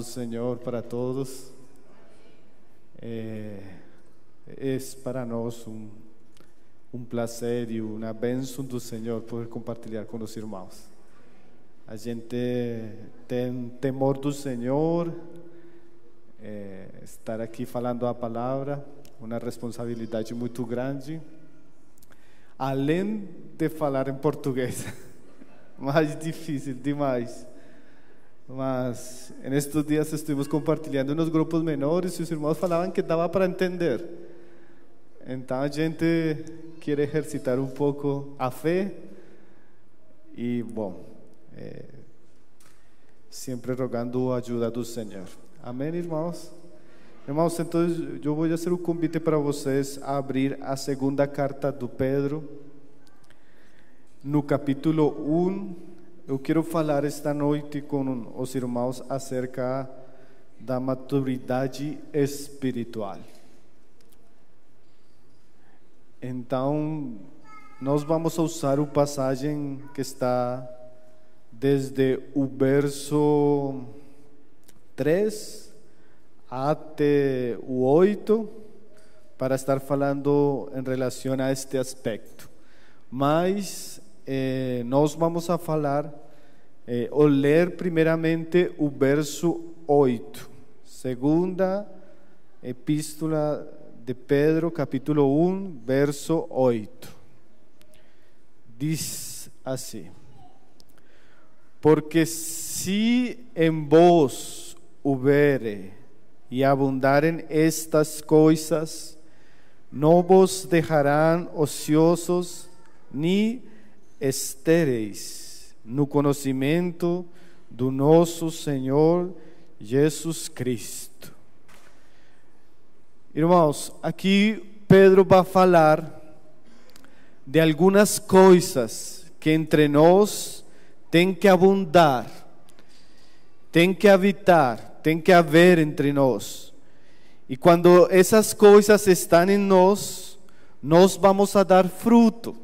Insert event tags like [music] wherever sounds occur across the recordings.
do Senhor para todos. É, é para nós um, um prazer e uma bênção do Senhor poder compartilhar com os irmãos. A gente tem temor do Senhor, é, estar aqui falando a palavra, uma responsabilidade muito grande, além de falar em português, [laughs] mais difícil demais. Mas en estos días estuvimos en unos grupos menores y sus hermanos falaban que daba para entender. Entonces gente quiere ejercitar un poco a fe y bueno, eh, siempre rogando ayuda del Señor. Amén, hermanos. Hermanos, entonces yo voy a hacer un convite para ustedes a abrir la segunda carta de Pedro, no capítulo 1. Eu quero falar esta noite com os irmãos acerca da maturidade espiritual. Então, nós vamos usar a passagem que está desde o verso 3 até o 8, para estar falando em relação a este aspecto. Mas eh, nós vamos a falar é, eh, ou ler primeiramente o verso 8, segunda epístola de Pedro, capítulo 1, verso 8. Diz assim: Porque se em vós houvere e abundarem estas coisas, não vos deixarão ociosos, nem estereis no conhecimento do nosso Senhor Jesus Cristo. Irmãos, aqui Pedro vai falar de algumas coisas que entre nós tem que abundar, tem que habitar, tem que haver entre nós. E quando essas coisas estão em nós, nós vamos a dar fruto.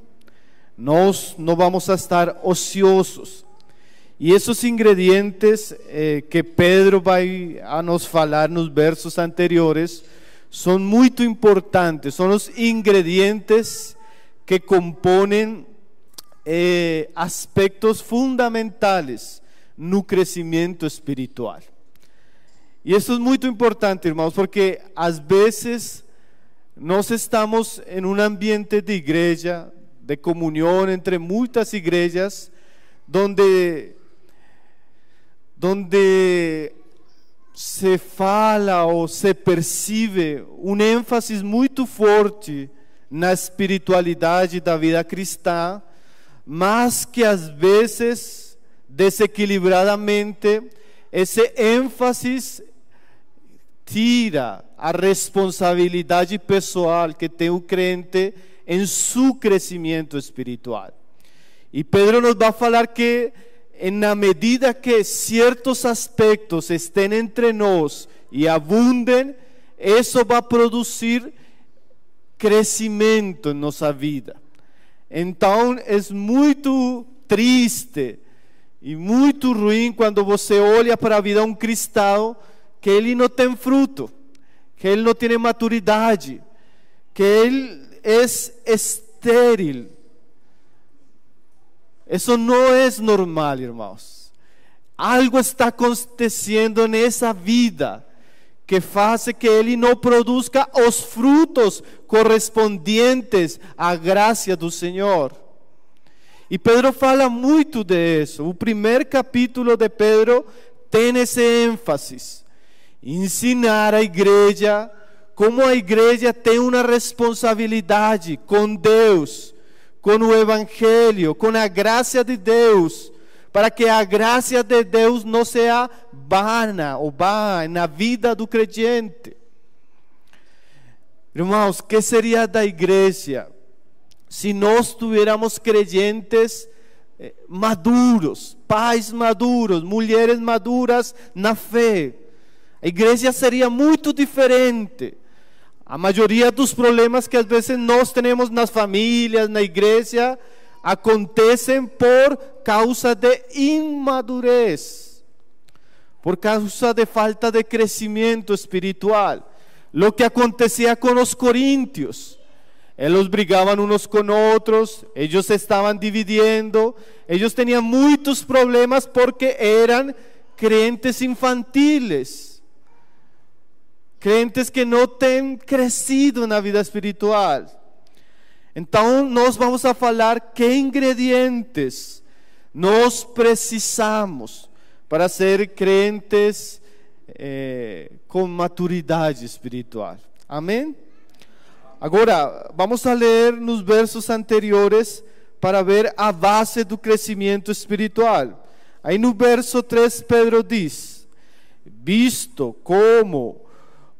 no, no vamos a estar ociosos. Y esos ingredientes eh, que Pedro va a nos falar los versos anteriores son muy importantes, son los ingredientes que componen eh, aspectos fundamentales en el crecimiento espiritual. Y eso es muy importante, hermanos, porque a veces nos estamos en un ambiente de iglesia, de comunhão entre muitas igrejas, onde, onde se fala ou se percebe um ênfase muito forte na espiritualidade da vida cristã, mas que às vezes, desequilibradamente, esse ênfase tira a responsabilidade pessoal que tem o crente em seu crescimento espiritual. E Pedro nos vai falar que, na medida que certos aspectos estén entre nós e abunden, isso vai produzir crescimento em nossa vida. Então, é muito triste e muito ruim quando você olha para a vida de um cristão que ele não tem fruto, que ele não tem maturidade, que ele es estéril. Eso no es normal, hermanos. Algo está acontecendo nessa vida que faz que ele não produza os frutos correspondentes à graça do Senhor. E Pedro fala muito de isso. O primeiro capítulo de Pedro tem esse énfasis. ensinar a igreja como a igreja tem uma responsabilidade com Deus, com o Evangelho, com a graça de Deus, para que a graça de Deus não seja vana ou vá na vida do crente. Irmãos, que seria da igreja se nós tivéssemos crentes eh, maduros, pais maduros, mulheres maduras na fé? A igreja seria muito diferente La mayoría de los problemas que a veces en las familias, familias, la iglesia acontecen por causa de inmadurez, por causa de falta de crecimiento espiritual. Lo que acontecía con los corintios Ellos brigaban unos con otros, ellos se estaban dividiendo, ellos tenían muchos problemas porque eran creyentes infantiles. crentes que não têm crescido na vida espiritual. Então, nós vamos a falar que ingredientes nós precisamos para ser crentes eh, com maturidade espiritual. Amém? Agora, vamos a ler nos versos anteriores para ver a base do crescimento espiritual. Aí no verso 3, Pedro diz: Visto como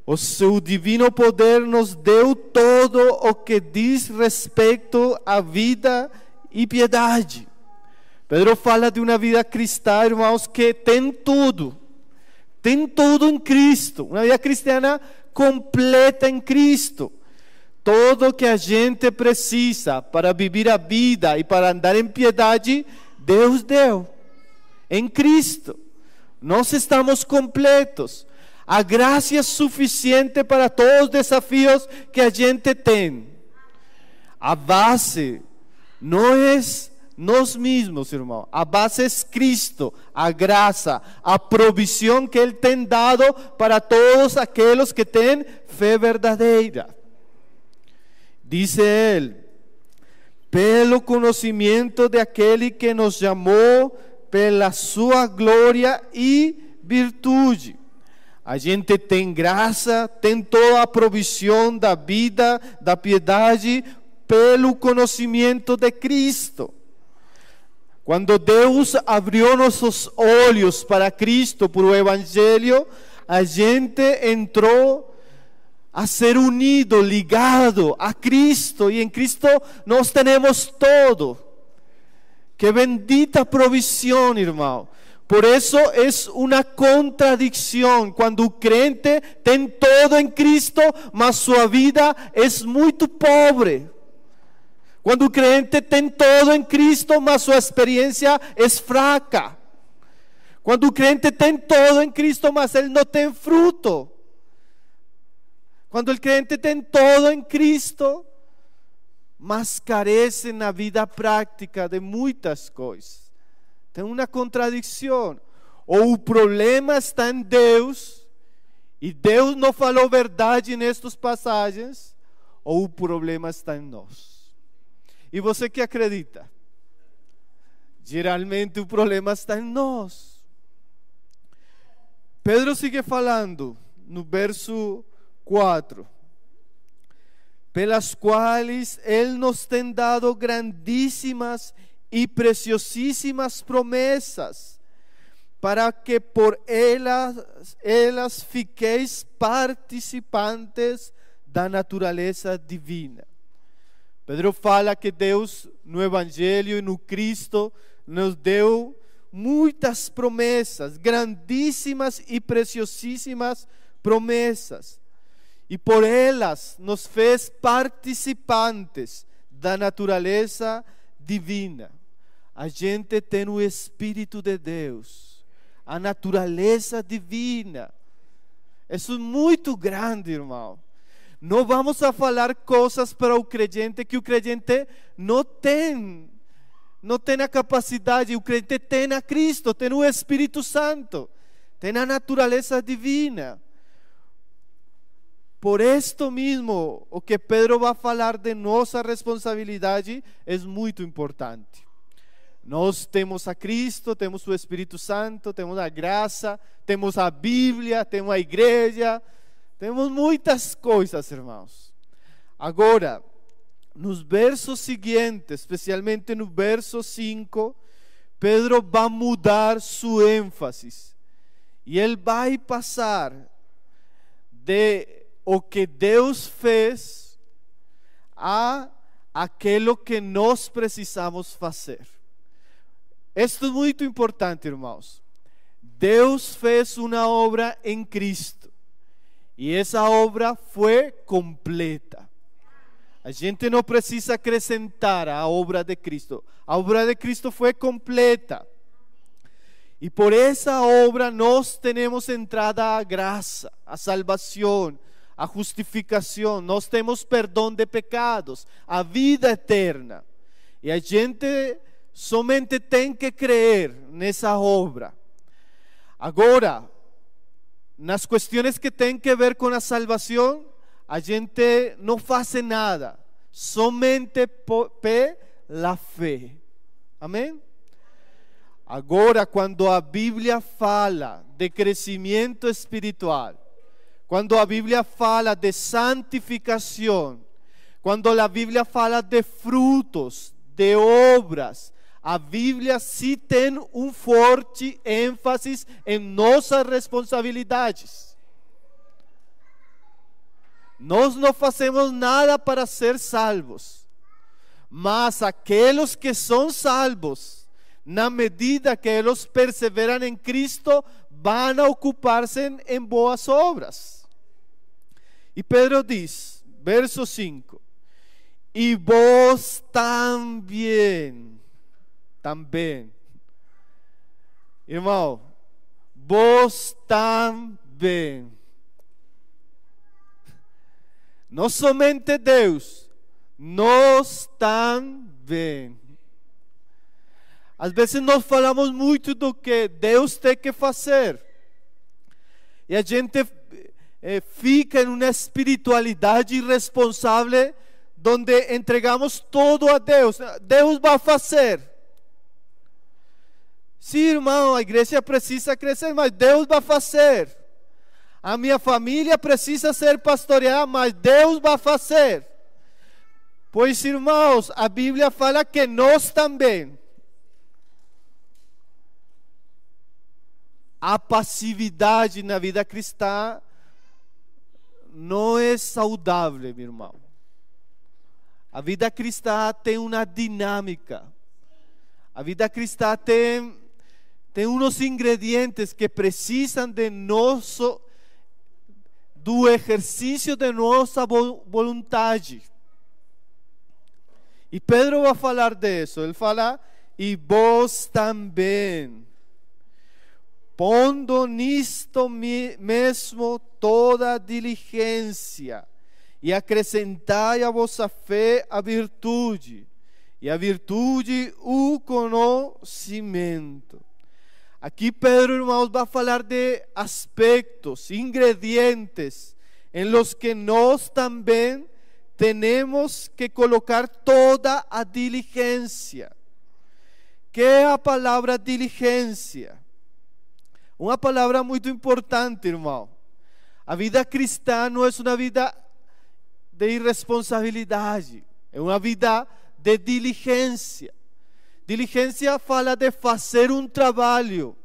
o seu divino poder nos deu todo o que diz respeito à vida e piedade. Pedro fala de uma vida cristã, irmãos, que tem tudo. Tem tudo em Cristo. Uma vida cristiana completa em Cristo. Todo que a gente precisa para viver a vida e para andar em piedade, Deus deu. Em Cristo. Nós estamos completos. A gracia suficiente para todos los desafíos que a gente tem. A base no es nos mismos hermano A base es Cristo, a grasa a provisión que Él tem dado para todos aquellos que ten fe verdadera Dice Él pelo conocimiento de Aquel que nos llamó pela su gloria y virtud A gente tem graça, tem toda a provisão da vida, da piedade, pelo conhecimento de Cristo. Quando Deus abriu nossos olhos para Cristo, por o Evangelho, a gente entrou a ser unido, ligado a Cristo, e em Cristo nós temos todo. Que bendita provisão, irmão. Por eso es una contradicción cuando un creyente tiene todo en Cristo, mas su vida es muy pobre. Cuando un creyente tiene todo en Cristo, mas su experiencia es fraca. Cuando un creyente tiene todo en Cristo, mas él no tiene fruto. Cuando el creyente tiene todo en Cristo, mas carece en la vida práctica de muchas cosas. Tem uma contradição. Ou o problema está em Deus, e Deus não falou verdade nestas passagens, ou o problema está em nós. E você que acredita? Geralmente o problema está em nós. Pedro sigue falando no verso 4 pelas quais Ele nos tem dado grandíssimas e preciosíssimas promessas, para que por elas, elas fiqueis participantes da natureza divina. Pedro fala que Deus, no Evangelho e no Cristo, nos deu muitas promessas, grandíssimas e preciosíssimas promessas. E por elas nos fez participantes da natureza divina a gente tem o Espírito de Deus, a natureza divina. Isso é muito grande, irmão. Não vamos a falar coisas para o crente que o crente não tem. Não tem a capacidade, o crente tem a Cristo, tem o Espírito Santo, tem a natureza divina. Por isto mesmo, o que Pedro vai falar de nossa responsabilidade é muito importante. Nós temos a Cristo, temos o Espírito Santo, temos a graça, temos a Bíblia, temos a igreja, temos muitas coisas, irmãos. Agora, nos versos seguintes, especialmente no verso 5, Pedro vai mudar seu ênfase. E ele vai passar de o que Deus fez a aquilo que nós precisamos fazer. Esto es muy importante, hermanos. Dios fez una obra en Cristo Y esa obra fue completa. A gente no precisa acrescentar a obra de Cristo. A obra de Cristo fue completa. Y por esa obra nos tenemos entrada A gracia, a salvación, a justificación. Nos tenemos perdón de pecados, a vida eterna. Y a gente somente ten que creer En esa obra. Agora, Las cuestiones que tienen que ver con la salvación... a gente no hace nada, somente la fe... Amén... Ahora cuando la Biblia fala de crecimiento espiritual, Cuando la Biblia fala de santificación... Cuando la Biblia fala de frutos, de obras, la Biblia sí tiene un fuerte énfasis en nuestras responsabilidades. Nosotros no hacemos nada para ser salvos, mas aquellos que son salvos, na medida que los perseveran en Cristo, Van a ocuparse en buenas obras. Y Pedro diz, verso 5: Y vos también... também. Irmão, vos também. Não somente Deus, nós também. Às vezes nós falamos muito do que Deus tem que fazer. E a gente eh, fica em uma espiritualidade irresponsável, onde entregamos tudo a Deus. Deus vai fazer. Sim, irmão, a igreja precisa crescer, mas Deus vai fazer. A minha família precisa ser pastoreada, mas Deus vai fazer. Pois, irmãos, a Bíblia fala que nós também. A passividade na vida cristã não é saudável, meu irmão. A vida cristã tem uma dinâmica. A vida cristã tem tem uns ingredientes que precisam de nosso do exercício de nossa vontade. E Pedro vai falar disso. Ele fala: E vós também, pondo nisto mesmo toda diligência, e acrescentai a vossa fé a virtude, e a virtude o conhecimento, Aqui, Pedro, irmãos, vai falar de aspectos, ingredientes em los que nós também temos que colocar toda a diligencia. Que é a palavra diligencia? Uma palavra muito importante, irmão. A vida cristã não é uma vida de irresponsabilidade, é uma vida de diligencia. Diligencia fala de hacer un Trabajo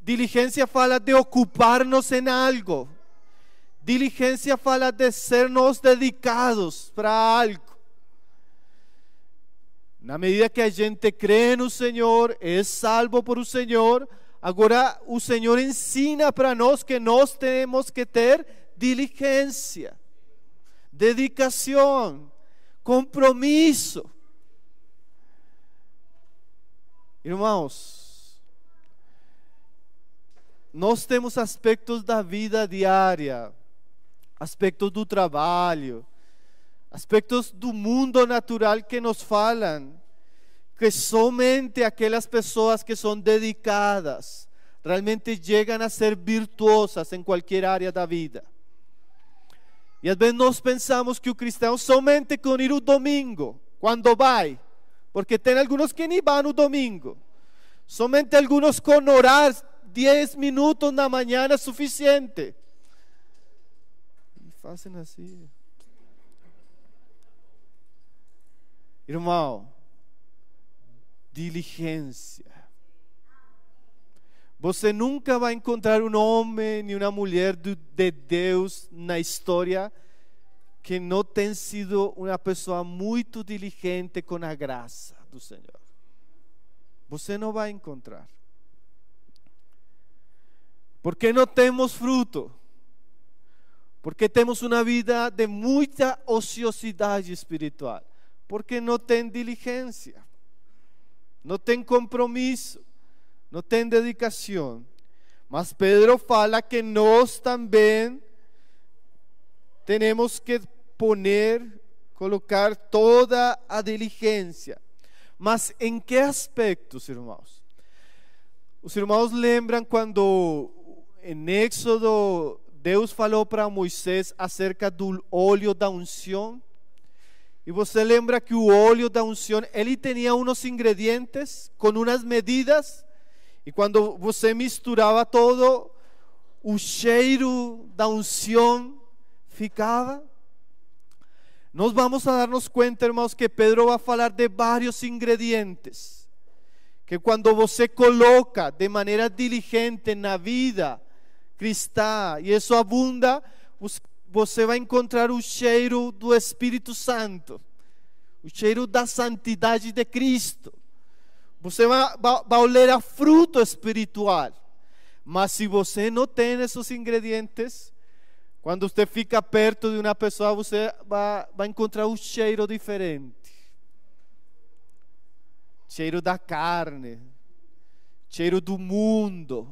Diligencia fala de ocuparnos En algo. Diligencia fala de sernos dedicados para algo. la medida que hay gente cree en el Señor Es salvo por el Señor Ahora el Señor ensina para nosotros que nos tenemos que Tener diligencia Dedicación Compromiso Irmãos, nós temos aspectos da vida diária, aspectos do trabalho, aspectos do mundo natural que nos falam que somente aquelas pessoas que são dedicadas realmente chegam a ser virtuosas em qualquer área da vida. E às vezes nós pensamos que o cristão somente com ir o domingo, quando vai, Porque tem algunos que ni van un domingo. Somente algunos con orar 10 minutos na mañana es suficiente. Y hacen así. Irmão, diligencia. Você nunca a encontrar un um hombre ni una mujer de Deus na historia que no ten sido una persona... Muy diligente con la gracia tu Señor... Usted no va a encontrar. ¿Por qué no tenemos fruto. Porque tenemos una vida de mucha ociosidad espiritual. Porque no ten diligencia... No ten compromiso... No ten dedicación... Mas Pedro fala que nos también... temos que poner, colocar toda a diligência. Mas em que aspectos, irmãos? Os irmãos lembram quando em Éxodo Deus falou para Moisés acerca do óleo da unção? E você lembra que o óleo da unção, ele tinha uns ingredientes com umas medidas, e quando você misturava todo, o cheiro da unção nós vamos a darnos cuenta, hermanos, que Pedro va a falar de vários ingredientes que quando você coloca de maneira diligente na vida cristã e isso abunda, você vai encontrar o cheiro do Espírito Santo, o cheiro da santidade de Cristo. Você vai, vai, vai oler a fruto espiritual. Mas se você não tem esses ingredientes, quando você fica perto de uma pessoa, você vai, vai encontrar um cheiro diferente. Cheiro da carne, cheiro do mundo,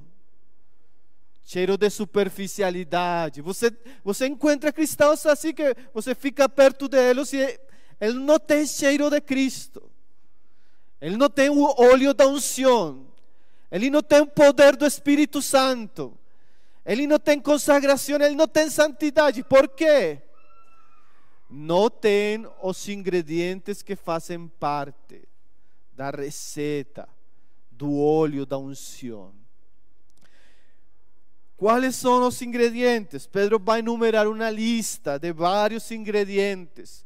cheiro de superficialidade. Você, você encontra cristãos assim que você fica perto deles e ele não tem cheiro de Cristo. Ele não tem o óleo da unção. Ele não tem o poder do Espírito Santo. Ele não tem consagração, ele não tem santidade. Por quê? Não tem os ingredientes que fazem parte da receita, do óleo da unção. Quais são os ingredientes? Pedro vai enumerar uma lista de vários ingredientes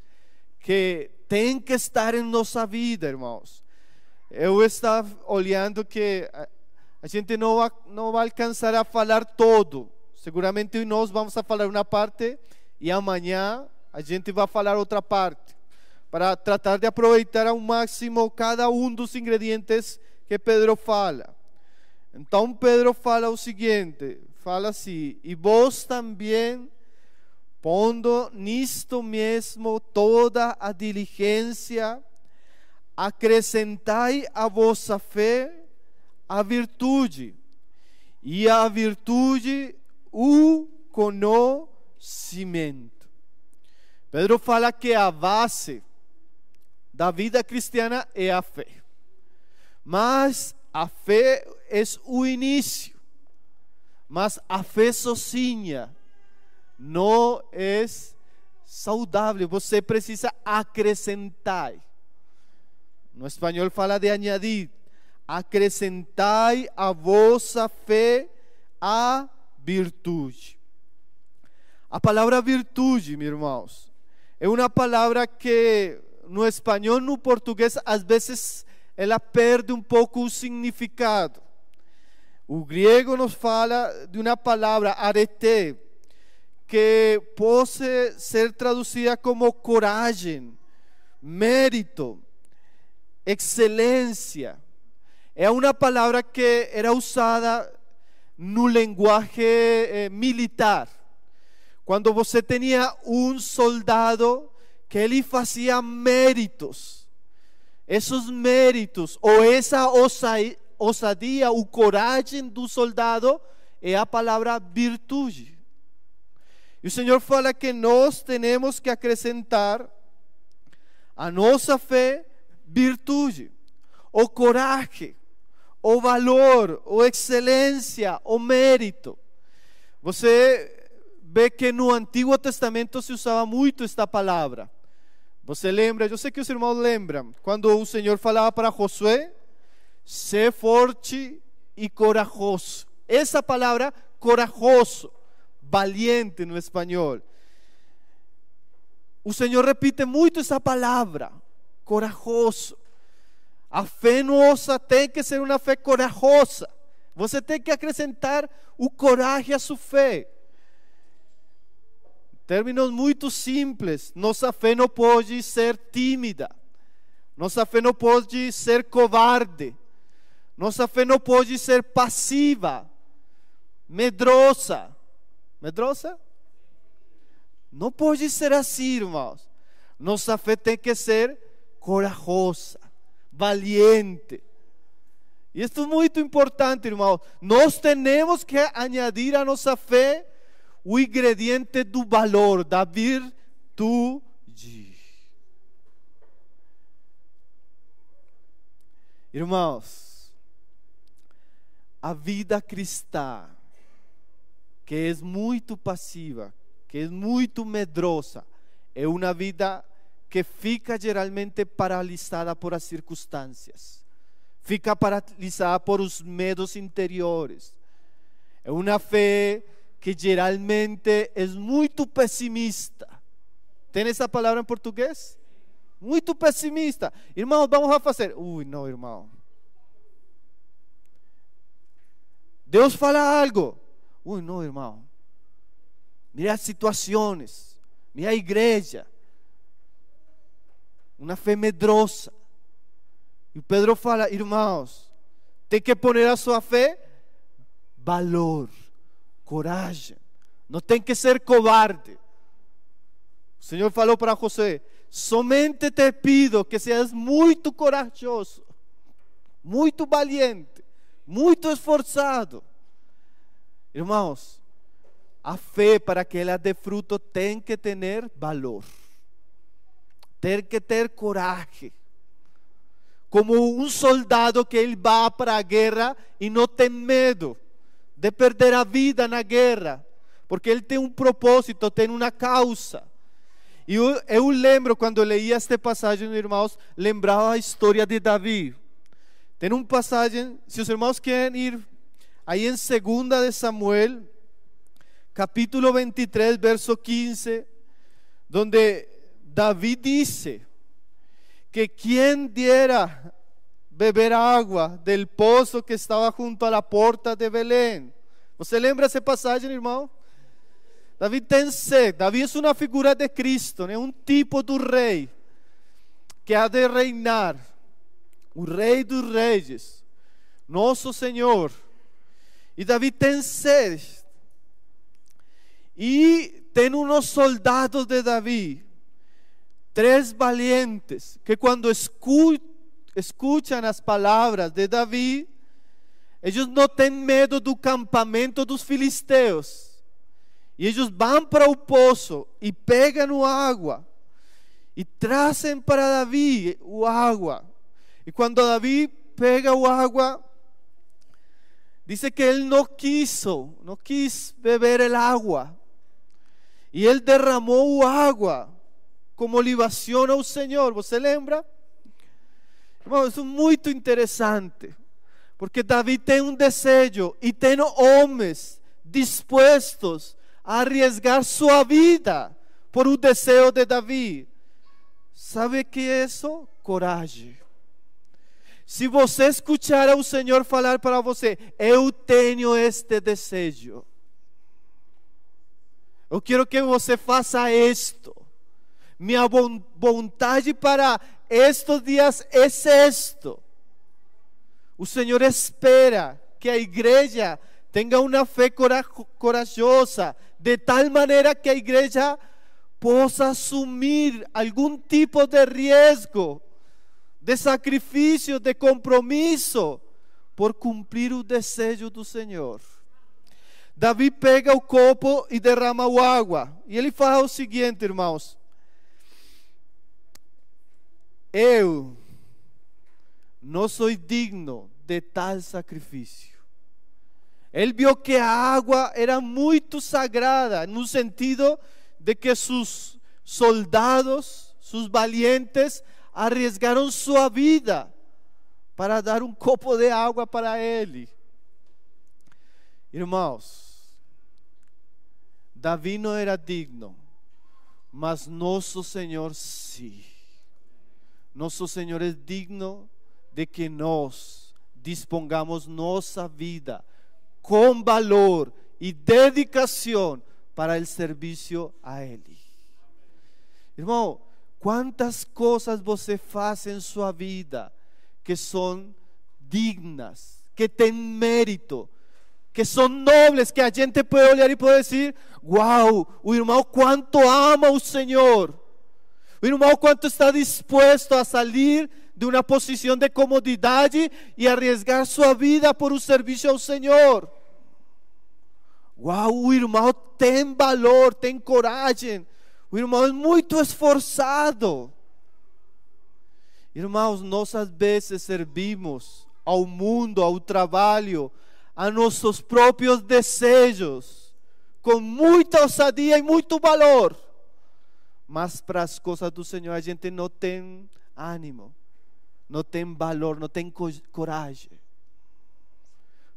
que tem que estar em nossa vida, irmãos. Eu estava olhando que eh, a gente não, não vai alcançar a falar todo. Seguramente nós vamos a falar uma parte e amanhã a gente vai falar outra parte, para tratar de aproveitar ao máximo cada um dos ingredientes que Pedro fala. Então Pedro fala o seguinte, fala assim: "E vós também pondo nisto mesmo toda a diligência, acrescentai a vossa fé a virtude, e a virtude o conhecimento. Pedro fala que a base da vida cristiana é a fé, mas a fé é o início, mas a fé sozinha não é saudável, você precisa acrescentar. No espanhol fala de añadir acrescentai à vossa fé a virtude. A palavra virtude, meus irmãos, é uma palavra que no espanhol, no português, às vezes ela perde um pouco o significado. O grego nos fala de uma palavra, arete, que pode ser traduzida como coragem, mérito, excelência. Es una palabra que era usada en un lenguaje eh, militar. Cuando vos tenía un soldado que él hacía méritos, esos méritos o esa osadía o en tu soldado Es la palabra virtud Y Señor Señor fala que nos tenemos que acrescentar a nuestra fe virtud o coraje ou valor, ou excelência, ou mérito. Você vê que no Antigo Testamento se usava muito esta palavra. Você lembra, eu sei que os irmãos lembram, quando o Senhor falava para Josué, ser forte e corajoso. Essa palavra, corajoso, valiente no espanhol. O Senhor repite muito essa palavra, corajoso. A fé nossa tem que ser uma fé corajosa. Você tem que acrescentar o coragem à sua fé. Términos muito simples. Nossa fé não pode ser tímida. Nossa fé não pode ser covarde. Nossa fé não pode ser passiva, medrosa. Medrosa? Não pode ser assim, irmãos. Nossa fé tem que ser corajosa valiente. E isto é muito importante, irmão. Nós temos que añadir à nossa fé o ingrediente do valor, da virtude. Irmãos, a vida cristã, que é muito passiva, que é muito medrosa, é uma vida que fica geralmente paralisada por as circunstâncias, fica paralisada por os medos interiores. É uma fé que geralmente é muito pessimista. Tem essa palavra em português? Muito pessimista. irmãos, vamos fazer. Ui, não, irmão. Deus fala algo. Ui, não, irmão. Mira as situações. Mira a igreja uma fé medrosa. E Pedro fala, irmãos, tem que poner a sua fé valor, coragem. Não tem que ser covarde. O Senhor falou para José: somente te pido que seas muito corajoso, muito valiente, muito esforçado. Irmãos, a fé para que ela dê fruto tem que ter valor ter que ter coragem. Como um soldado que ele vai para a guerra e não tem medo de perder a vida na guerra, porque ele tem um propósito, tem uma causa. E eu, eu lembro quando leía esta passagem, irmãos, lembrava a história de Davi. Tem uma passagem, se os irmãos querem ir aí em 2 de Samuel, capítulo 23, verso 15, onde David dice que quien diera beber agua del pozo que estaba junto a la puerta de Belén. Você lembra ese pasaje, hermano? David ten sed David es una figura de Cristo, un un tipo de rey que ha de reinar. O Rey de reyes nuestro Señor y David ten sed y tem unos soldados de David tres valientes que cuando escuchan Las palabras de David Ellos no tienen miedo Del campamento los filisteos Y ellos van para pozo Y pegan el agua Y tracen para David El agua Y cuando David pega el agua Dice que Él no quiso no quiso beber el agua Y él derramó el agua como libação ao Senhor. Você lembra? Irmão, isso é muito interessante. Porque Davi tem um desejo e tem homens dispostos a arriesgar sua vida por um desejo de Davi. Sabe que é isso? Coragem. Se você escuchar o Senhor falar para você, eu tenho este desejo. Eu quero que você faça isto. mi voluntad para estos días es esto el Señor espera que a iglesia tenga una fe corajosa, de tal manera que a iglesia pueda asumir algún tipo de riesgo de sacrificio, de compromiso por cumplir el deseo del Señor David pega o copo y derrama el agua y él fala lo siguiente hermanos Eu no soy digno de tal sacrificio Él vio que agua água era muy sagrada, En un sentido de que sus soldados, Sus valientes, arriesgaron su vida para dar un copo de agua para él Hermanos Davi no era digno, mas nuestro Señor Sí. Nuestro Señor es digno de que nos dispongamos Nuestra vida Con valor y dedicación para el servicio a Él. Hermano, ¿cuántas cosas vos faz en su vida que son dignas, que ten mérito, que son nobles que a gente puede olhar y puede decir wow, hermano, cuánto ama un Señor. Irmão, quanto está disposto a sair de uma posição de comodidade e arriesgar sua vida por um serviço ao Senhor? Uau, o irmão tem valor, tem coragem. O irmão é muito esforçado. Irmãos, nós às vezes servimos ao mundo, ao trabalho, a nossos próprios desejos, com muita ousadia e muito valor mas para as coisas do Senhor a gente não tem ânimo, não tem valor, não tem coragem.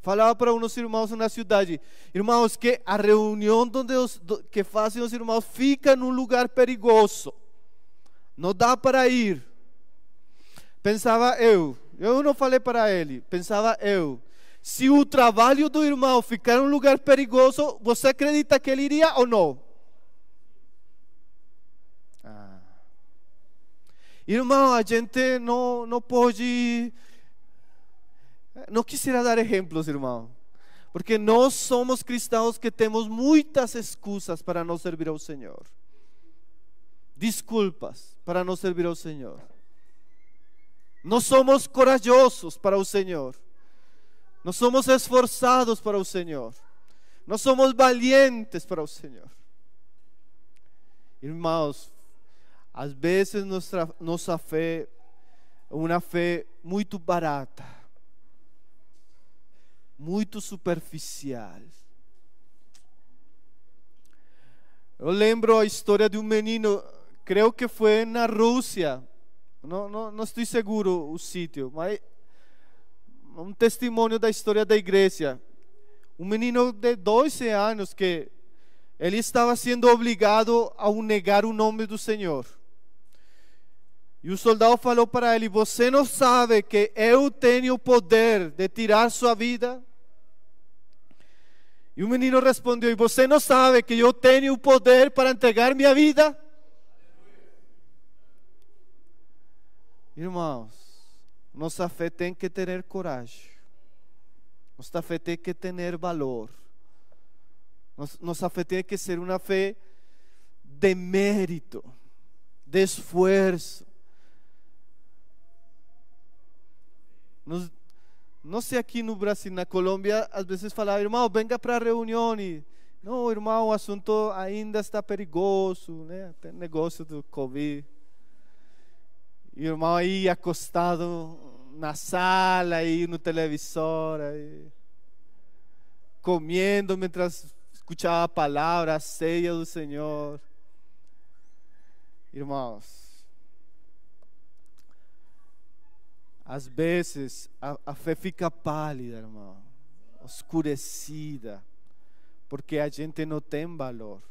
Falava para uns irmãos na cidade, irmãos, que a reunião onde os, que fazem os irmãos fica num lugar perigoso, não dá para ir. Pensava eu, eu não falei para ele, pensava eu. Se o trabalho do irmão ficar em um lugar perigoso, você acredita que ele iria ou não? Irmão, a gente no, no pode. no quisiera dar ejemplos hermano. Porque no somos cristianos que tenemos muchas excusas para no servir al Señor Disculpas para no servir al Señor No somos corajosos para el Señor No somos esforzados para el Señor No somos valientes para el Señor Hermanos Às vezes nossa, nossa fé é uma fé muito barata, muito superficial. Eu lembro a história de um menino, creio que foi na Rússia, não, não, não estou seguro o sítio, mas um testemunho da história da igreja. Um menino de 12 anos que ele estava sendo obrigado a negar o nome do Senhor. y un soldado falou para él y Você no sabe que eu tenho poder de tirar sua vida? y un menino respondió y você não sabe que yo tenho o poder para entregar mi vida? Irmãos, nossa fé tem que tener coragem, nossa fé tem que tener valor, nossa fé tem que ser una fe de mérito, de esfuerzo Nos, não sei aqui no Brasil, na Colômbia, às vezes falava, irmão, venha para a reunião e... Não, irmão, o assunto ainda está perigoso, né? Tem negócio do Covid. E o irmão aí acostado na sala, aí no televisor, aí, comendo mientras escutava a palavra, a ceia do Senhor. Irmãos, Às vezes a, a fé fica pálida, irmão, oscurecida, porque a gente não tem valor.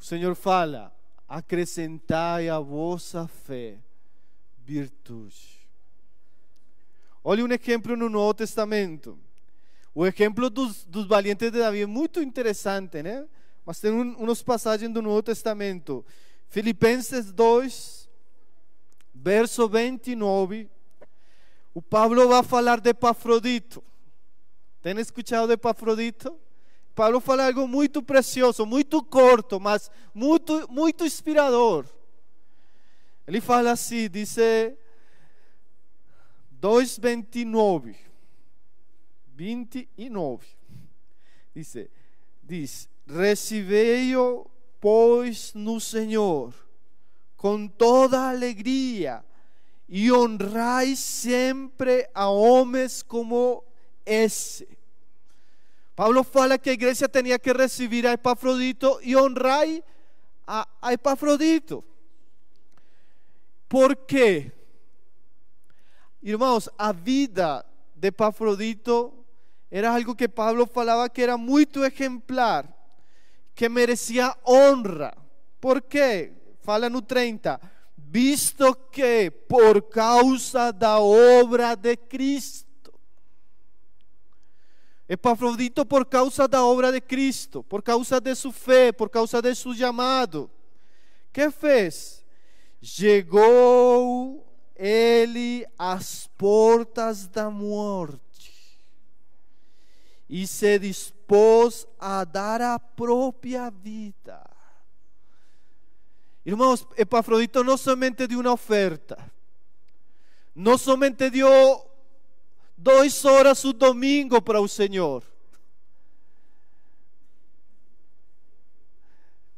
O Senhor fala: acrescentai à vossa fé virtude. Olhe um exemplo no Novo Testamento. O exemplo dos, dos valientes de Davi é muito interessante, né? Mas tem um, umas passagens do Novo Testamento. Filipenses 2, verso 29, o Pablo vai falar de Epafrodito. Tem escuchado de Epafrodito? Pablo fala algo muito precioso, muito corto, mas muito, muito inspirador. Ele fala assim, diz 2,29. 29. Diz, diz, recebei-o, pois, no Senhor con toda alegría y honráis siempre a hombres como ese, Pablo fala que la iglesia... ...tenía que recibir a Epafrodito y honráis a, Epafrodito. Por qué, hermanos a vida de Epafrodito era algo que Pablo falaba que era tu ejemplar, que merecía honra. Por qué... Fala no 30. Visto que por causa da obra de Cristo. Epafrodito por causa da obra de Cristo, por causa de sua fé, por causa de seu chamado. Que fez? Chegou ele às portas da morte e se dispôs a dar a própria vida Hermanos, Epafrodito no solamente dio una oferta, no solamente dio dos horas su domingo para el Señor.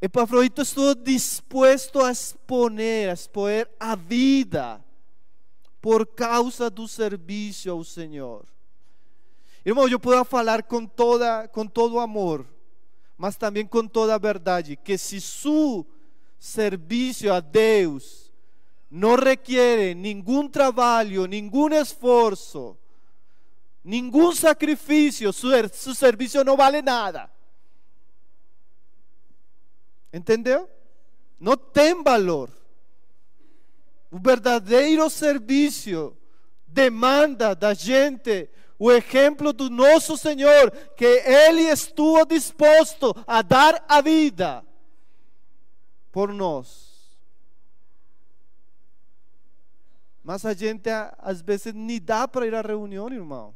Epafrodito estuvo dispuesto a exponer, a exponer a vida por causa del servicio al Señor. Hermano, yo puedo hablar con, toda, con todo amor, mas también con toda verdad, que si su serviço a Deus não requer nenhum trabalho, nenhum esforço, nenhum sacrifício, seu, seu serviço não vale nada. Entendeu? Não tem valor. O verdadeiro serviço demanda da gente o exemplo do nosso Senhor, que Ele estuvo disposto a dar a vida por nós. Mas a gente às vezes nem dá para ir à reunião, irmão.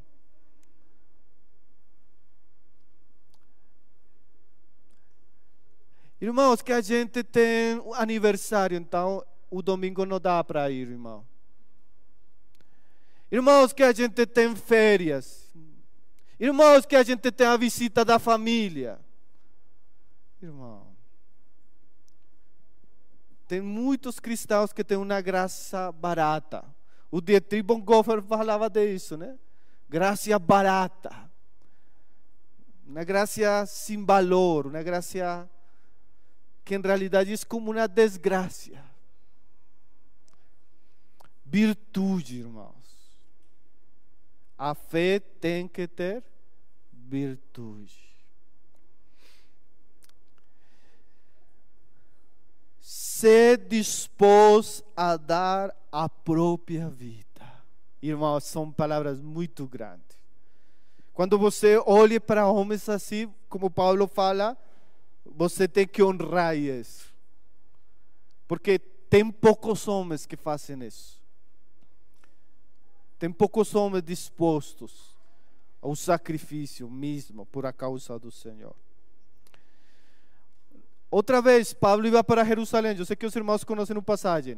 Irmãos, que a gente tem aniversário, então o domingo não dá para ir, irmão. Irmãos, que a gente tem férias. Irmãos, que a gente tem a visita da família. Irmão. Tem muitos cristãos que têm uma graça barata. O Dietrich Bonhoeffer falava disso, né? Graça barata. Uma graça sem valor, uma graça que em realidade é como uma desgraça. Virtude, irmãos. A fé tem que ter virtude. se dispôs a dar a própria vida. Irmãos, são palavras muito grandes. Quando você olha para homens assim, como Paulo fala, você tem que honrar isso. Porque tem poucos homens que fazem isso. Tem poucos homens dispostos ao sacrifício mesmo por a causa do Senhor. Otra vez, Pablo iba para Jerusalén Yo sé que los hermanos conocen un pasaje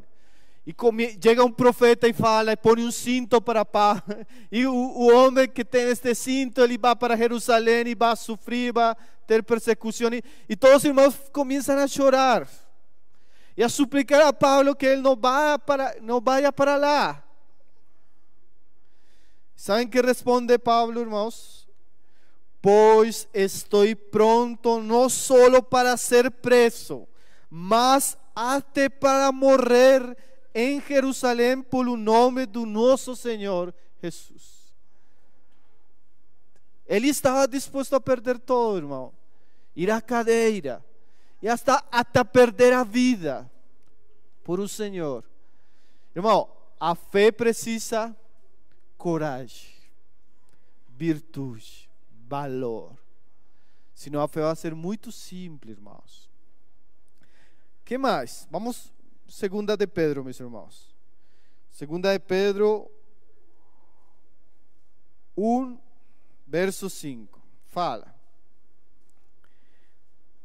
Y llega un profeta y fala, Y pone un cinto para Pablo [laughs] Y un hombre que tiene este cinto, Él va para Jerusalén y va a sufrir Va a tener persecución Y todos los hermanos comienzan a llorar Y a suplicar a Pablo que él no vaya para, no vaya para allá ¿Saben qué responde Pablo, hermanos? pois estou pronto não solo para ser preso, mas até para morrer em Jerusalém pelo nome do nosso Senhor Jesus. Ele estava disposto a perder todo, irmão. Ir à cadeira e até até perder a vida por o Senhor. Irmão, a fé precisa coragem, virtude valor. Senão a fé vai ser muito simples, irmãos. que mais? Vamos, segunda de Pedro, meus irmãos. Segunda de Pedro 1, verso 5. Fala.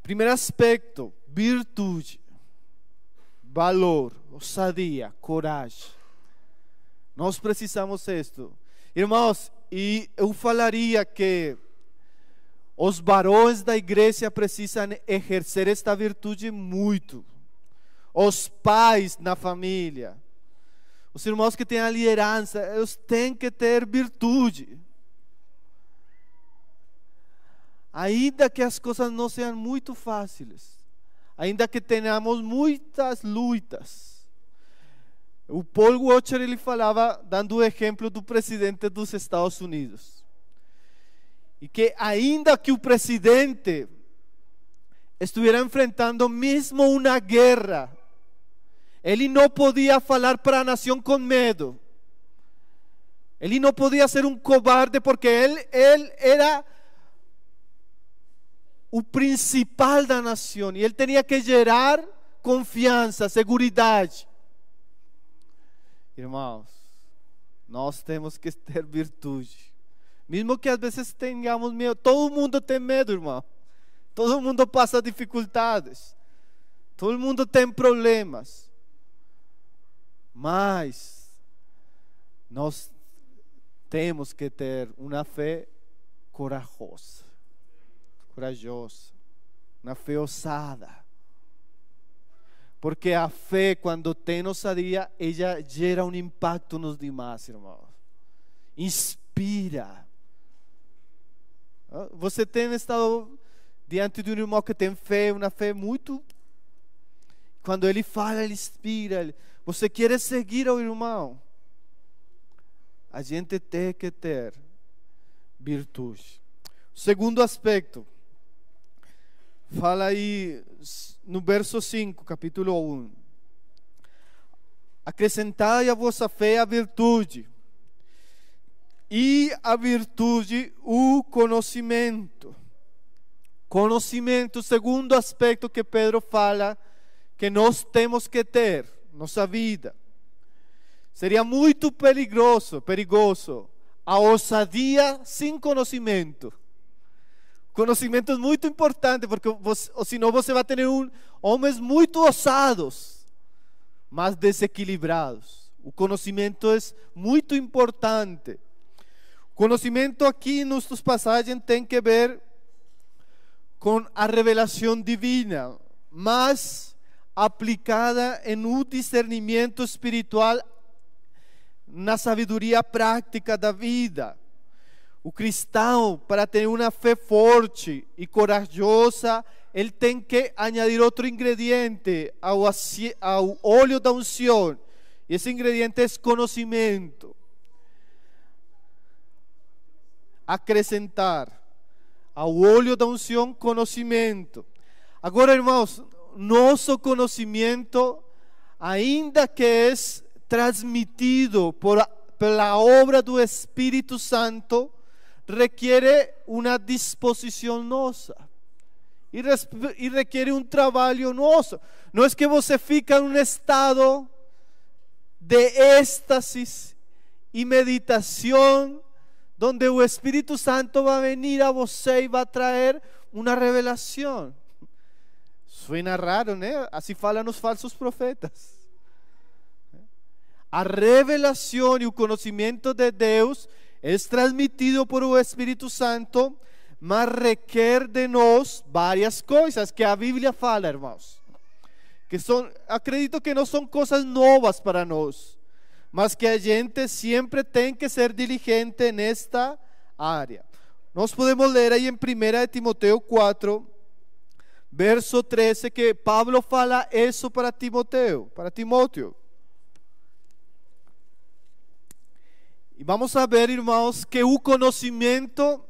Primeiro aspecto, virtude, valor, ousadia, coragem. Nós precisamos disto. Irmãos, e eu falaria que os barões da igreja precisam exercer esta virtude muito. Os pais na família, os irmãos que têm a liderança, eles têm que ter virtude. Ainda que as coisas não sejam muito fáceis, ainda que tenhamos muitas lutas. O Paul Watcher ele falava dando o exemplo do presidente dos Estados Unidos. E que, ainda que o presidente estivesse enfrentando mesmo uma guerra, ele não podia falar para a nação com medo. Ele não podia ser um cobarde, porque ele, ele era o principal da nação e ele tinha que gerar confiança, segurança. Irmãos, nós temos que ter virtude. Mesmo que às vezes tenhamos medo, todo mundo tem medo, irmão. Todo mundo passa dificuldades. Todo mundo tem problemas. Mas nós temos que ter uma fé corajosa. Corajosa. Uma fé ousada. Porque a fé, quando tem ousadia, ela gera um impacto nos demais, irmãos. Inspira ah, você tem estado diante de um irmão que tem fé, uma fé muito. Quando ele fala, ele inspira. Você quer seguir o irmão. A gente tem que ter virtude. Segundo aspecto, fala aí no verso 5, capítulo 1. Acrescentai a vossa fé a virtude e a virtude, o conhecimento. Conhecimento, segundo aspecto que Pedro fala, que nós temos que ter, nossa vida. Seria muito perigoso, perigoso a ousadia sem conhecimento. Conhecimento é muito importante, porque você, senão você vai ter um, homens muito ousados, mas desequilibrados. O conhecimento é muito importante. Conhecimento aqui em passagens tem que ver com a revelação divina, mas aplicada em um discernimento espiritual na sabedoria prática da vida. O cristão, para ter uma fé forte e corajosa, ele tem que añadir outro ingrediente ao óleo da unção. E esse ingrediente é conhecimento. acrescentar ao óleo da unción Conocimiento Agora, irmãos, Nuestro conocimiento, ainda que es transmitido por, la obra do Espíritu Santo, requiere Una disposición nossa. y requiere un trabajo nuestro. No es que você fica en un estado de éxtasis y meditación donde el Espíritu Santo va a venir a vos y va a traer una revelación. Suena raro, ¿no? Así los los falsos profetas. A revelación y el conocimiento de Dios es transmitido por el Espíritu Santo, mas requer de nosotros varias cosas que la Biblia habla hermanos Que son, acredito que no son cosas nuevas para nosotros mas que hay gente siempre tiene que ser diligente en esta área. Nos podemos ahí en primera de Timoteo 4, verso 13, que Pablo fala eso para Timoteo, para timoteo Y vamos a ver, hermanos que un conocimiento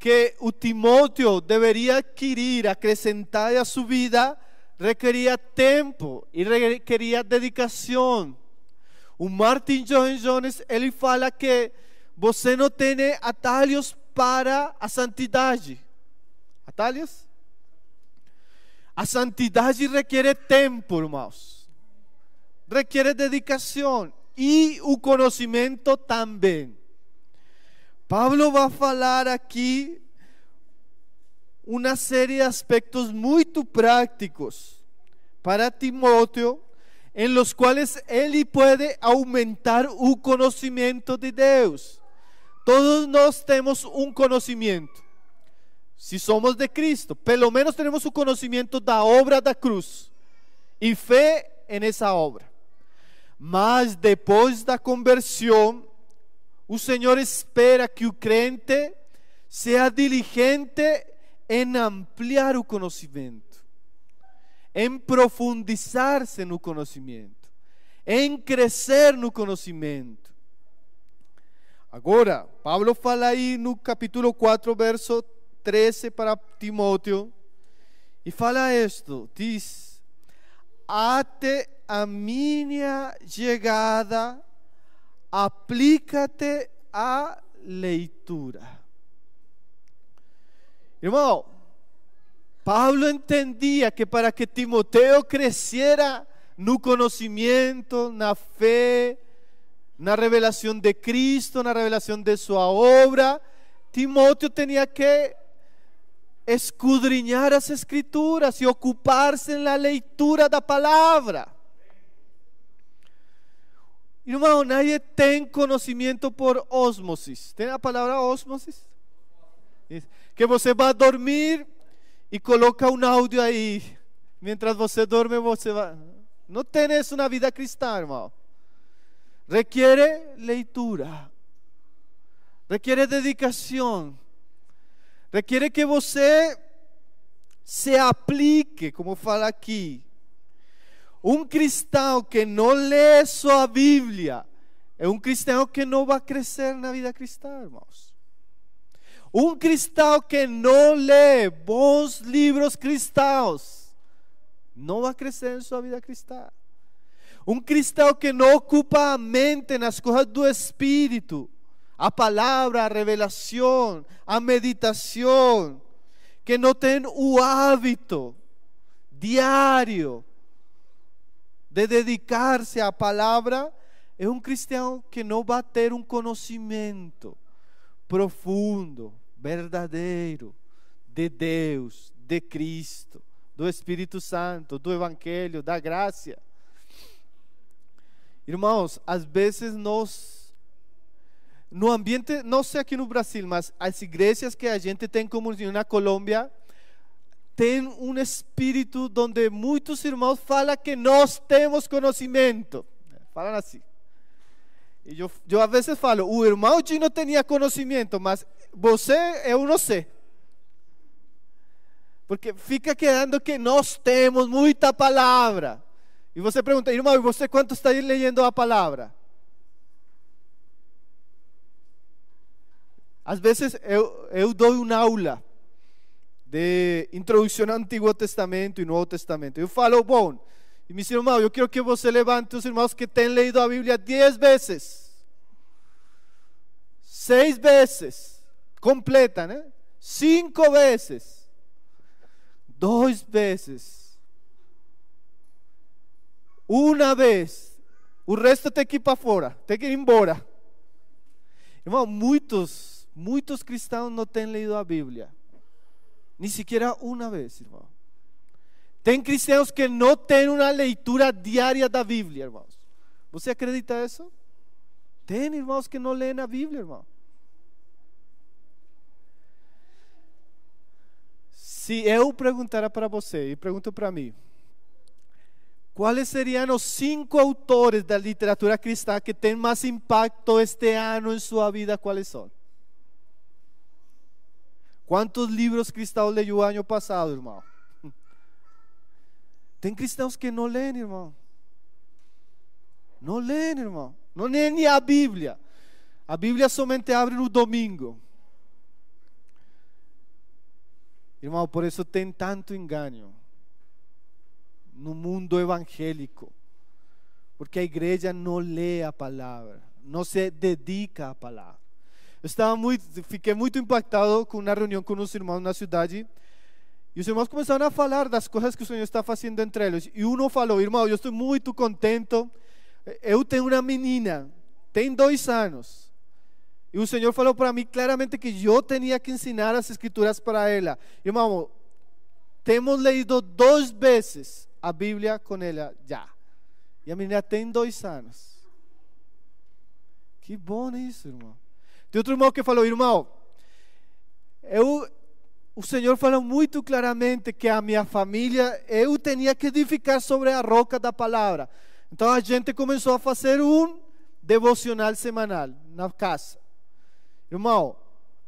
que Timoteo debería adquirir, acrecentar a su vida, Requería tiempo y requería dedicación O Martin John Jones, ele fala que você não tem atalhos para a santidade. Atalhos? A santidade requer tempo, irmãos. Requer dedicação e o conhecimento também. Pablo vai falar aqui uma série de aspectos muito práticos para Timóteo en los cuales él puede aumentar un conocimiento de Dios Todos nosotros tenemos un conocimiento si somos de Cristo, pelo menos un conocimiento de da obra la cruz Y fe en esa obra. Mas de la conversión El Señor espera que el creyente Sea diligente en ampliar un conocimiento em profundizar-se no conhecimento, em crescer no conhecimento. Agora, Pablo fala aí no capítulo 4, verso 13 para Timóteo, e fala isto: diz, até a minha chegada, aplica-te à leitura. Irmão, Pablo entendía que para que Timoteo creciera no conocimiento, la fe, la revelación de Cristo, la revelación de su obra, Timoteo tenía que escudriñar las escrituras y ocuparse en la lectura de la palabra. Hermano, nadie tiene conocimiento por osmosis. tiene la palabra osmosis? Que va a dormir y coloca un audio ahí Mientras você dorme, no tenés no una vida cristal hermano. Requiere leitura. Requiere dedicación Requiere que você se aplique, como fala aquí un cristal que no lee su Biblia es un cristiano que no va a crecer en la vida cristal hermanos un cristiano que no lee vos libros cristianos no va a crecer en su vida cristal un cristiano que no ocupa a mente las cosas del espíritu a palabra, a revelación a meditación que no tiene un hábito diario de dedicarse a palabra es un cristiano que que va a tener un conocimiento profundo verdadeiro de Deus, de Cristo, do Espírito Santo, do Evangelho, da graça. Irmãos, às vezes nós, no ambiente, não sei aqui no Brasil, mas as igrejas que a gente tem comunhão na Colômbia, tem um espírito onde muitos irmãos falam que nós temos conhecimento. Falam assim. E eu, eu às vezes falo, o irmão Gino tinha conhecimento, mas você eu não sei Porque fica quedando que nós temos muita palavra. E você pergunta, irmão, você quanto está lendo a palavra? Às vezes eu, eu dou uma aula de introdução ao Antigo Testamento e Novo Testamento. Eu falo, bom, e me diz irmão, eu quero que você levante os irmãos que têm lido a Bíblia dez vezes, seis vezes, completan, ¿eh? cinco veces, dos veces, Una vez, El resto te equipa fuera, te fora, en que ir embora. muchos Muchos no no no ni leído a biblia ni vez, hermano. ten cristianos que tienen una lectura diaria de la Biblia, hermanos. ¿Vos acredita eso? Tienen, hermanos, que no leen la Biblia hermano Se eu perguntar para você, e pergunto para mim, quais seriam os cinco autores da literatura cristã que têm mais impacto este ano em sua vida? Quais são? Quantos livros cristãos leu ano passado, irmão? [laughs] Tem cristãos que não leem, irmão. Não leem, irmão. Não leem nem a Bíblia. A Bíblia somente abre no domingo. Irmão, por isso tem tanto engano no mundo evangélico, porque a igreja não lê a palavra, não se dedica à palavra. Eu estava muito, fiquei muito impactado com uma reunião com uns irmãos na cidade e os irmãos começaram a falar das coisas que o Senhor está fazendo entre eles. E um falou: Irmão, eu estou muito contente. Eu tenho uma menina, tem dois anos. E o Senhor falou para mim claramente que eu tinha que ensinar as escrituras para ela. Irmão, temos lido duas vezes a Bíblia com ela já. E a menina tem dois anos. Que bom isso, irmão. Tem outro irmão que falou, irmão, eu, o Senhor falou muito claramente que a minha família, eu tinha que edificar sobre a roca da palavra. Então a gente começou a fazer um devocional semanal na casa. Irmão,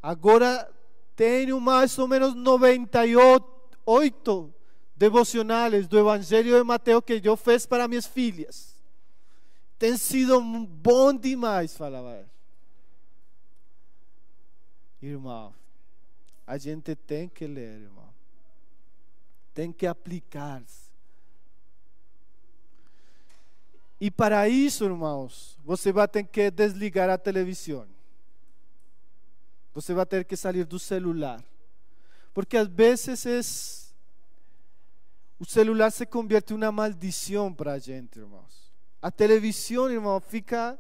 agora tenho mais ou menos 98 devocionais do Evangelho de Mateus que eu fiz para minhas filhas. Tem sido bom demais, falar. Irmão, a gente tem que ler, irmão. Tem que aplicar-se. E para isso, irmãos, você vai ter que desligar a televisão. Você vai ter que sair do celular. Porque às vezes é... o celular se converte em uma maldição para a gente, irmãos. A televisão, irmão, fica,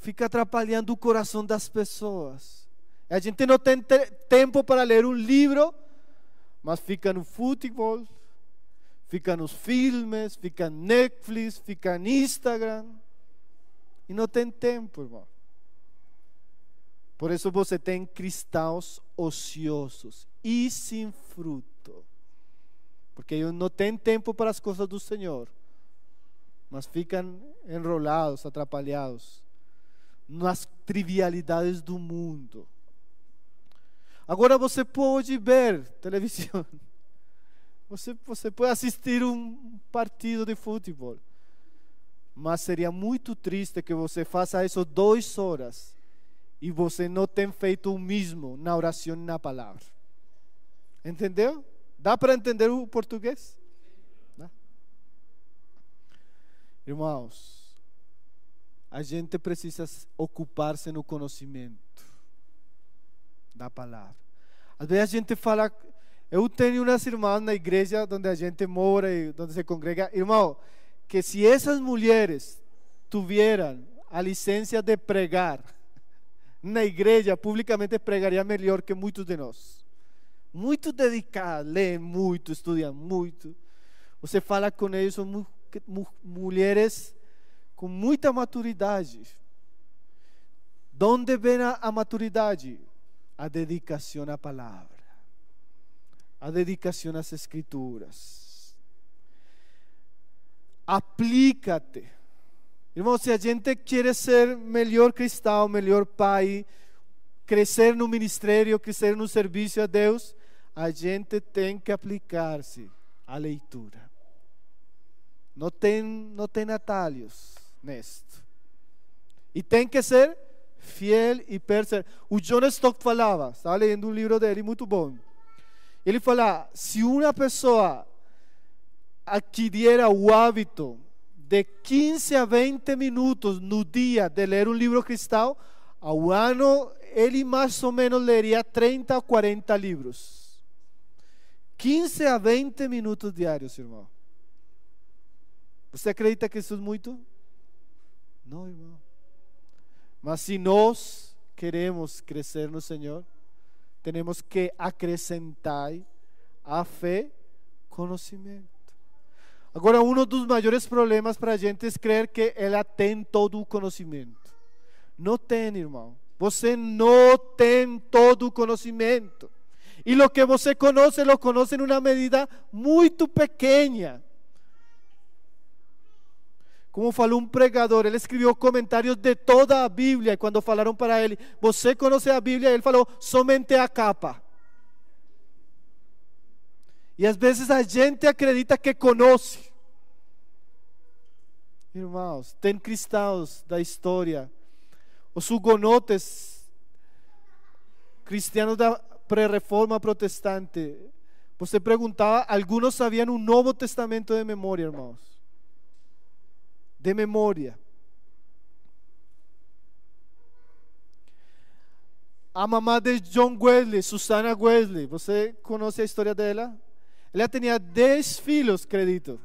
fica atrapalhando o coração das pessoas. A gente não tem te tempo para ler um livro, mas fica no futebol, fica nos filmes, fica Netflix, fica no Instagram. E não tem tempo, irmão. Por isso você tem cristãos ociosos e sem fruto. Porque não têm tempo para as coisas do Senhor, mas ficam enrolados, atrapalhados nas trivialidades do mundo. Agora você pode ver televisão. [laughs] Você, você pode assistir um partido de futebol. Mas seria muito triste que você faça isso duas horas e você não tem feito o mesmo na oração e na palavra. Entendeu? Dá para entender o português? Dá? Irmãos, a gente precisa ocupar-se no conhecimento da palavra. Às vezes a gente fala. Eu tenho umas irmãs na igreja onde a gente mora e onde se congrega. Irmão, que se essas mulheres tiveram a licença de pregar na igreja publicamente pregaria melhor que muitos de nós. Muito dedicado, lê muito, estudia muito. Você fala com eles, são mulheres com muita maturidade. De onde vem a maturidade? A dedicação à palavra, a dedicação às escrituras. Aplica-te Irmão, se a gente quer ser melhor cristão, melhor pai, crescer no ministério, crescer no serviço a Deus, a gente tem que aplicar-se à leitura. Não tem, não tem atalhos nisto. E tem que ser fiel e perseverante. O John Stock falava, estava lendo um livro dele muito bom. Ele fala: se uma pessoa adquirir o hábito de 15 a 20 minutos no dia de ler um livro cristão, ao ano ele mais ou menos leria 30 ou 40 livros. 15 a 20 minutos diários, irmão. Você acredita que isso é muito? Não, irmão. Mas se nós queremos crescer no Senhor, temos que acrescentar a fé, conhecimento. uno de los mayores problemas para a gente es creer que ela tiene todo o conocimiento No tiene hermano, Você no tiene todo o conocimiento Y lo que você conoce, lo conoce en una medida muy pequeña Como falou un pregador, él escribió comentarios de toda la Biblia E quando falaram para él, você conoce a Biblia. Él falou, somente a capa. ...y a veces la gente acredita que conoce. Hermanos, ten la da historia, os hugonotes, cristianos da pre reforma protestante. Você pues preguntaba... ...algunos sabían un nuevo Testamento de memoria hermanos... De memoria... A mamá de John Wesley, Susana Wesley, você la historia de ella... Ella tenía 10 filos, crédito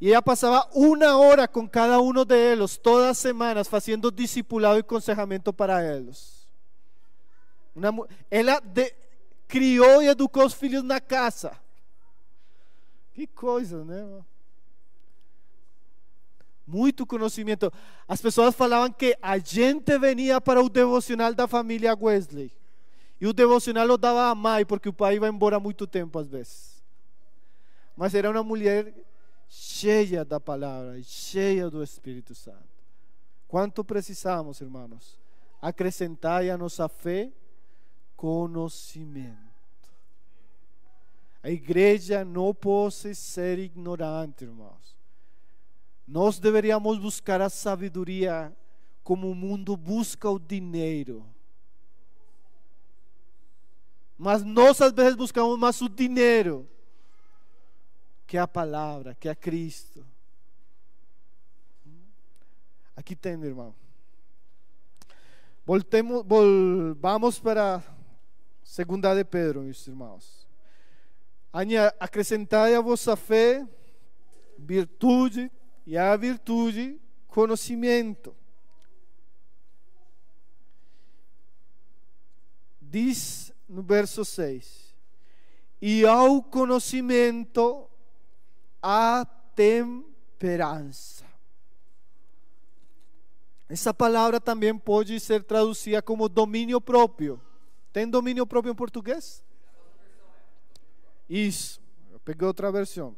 Y ella pasaba una hora con cada uno de ellos, todas semanas, haciendo discipulado y consejamiento para ellos. Ella crió de, educó a sus hijos en la casa. Qué cosa, Muy tu conocimiento Las personas falaban que a gente venía para un devocional la familia Wesley. E o devocional eu dava a mãe, porque o pai vai embora muito tempo às vezes. Mas era uma mulher cheia da palavra, cheia do Espírito Santo. Quanto precisamos, irmãos, acrescentar a nossa fé conhecimento. A igreja não pode ser ignorante, irmãos. Nós deveríamos buscar a sabedoria como o mundo busca o dinheiro mas nós às vezes buscamos mais o dinheiro que é a palavra, que a é Cristo. Aqui tem, meu irmão. Voltemos, volvamos para segunda de Pedro, meus irmãos. Anha, acrescentai a vossa fé, virtude, e a virtude, conhecimento. Diz no verso 6. E ao conhecimento a temperança. Essa palavra também pode ser traduzida como domínio próprio. Tem domínio próprio em português? Isso. Eu peguei outra versão.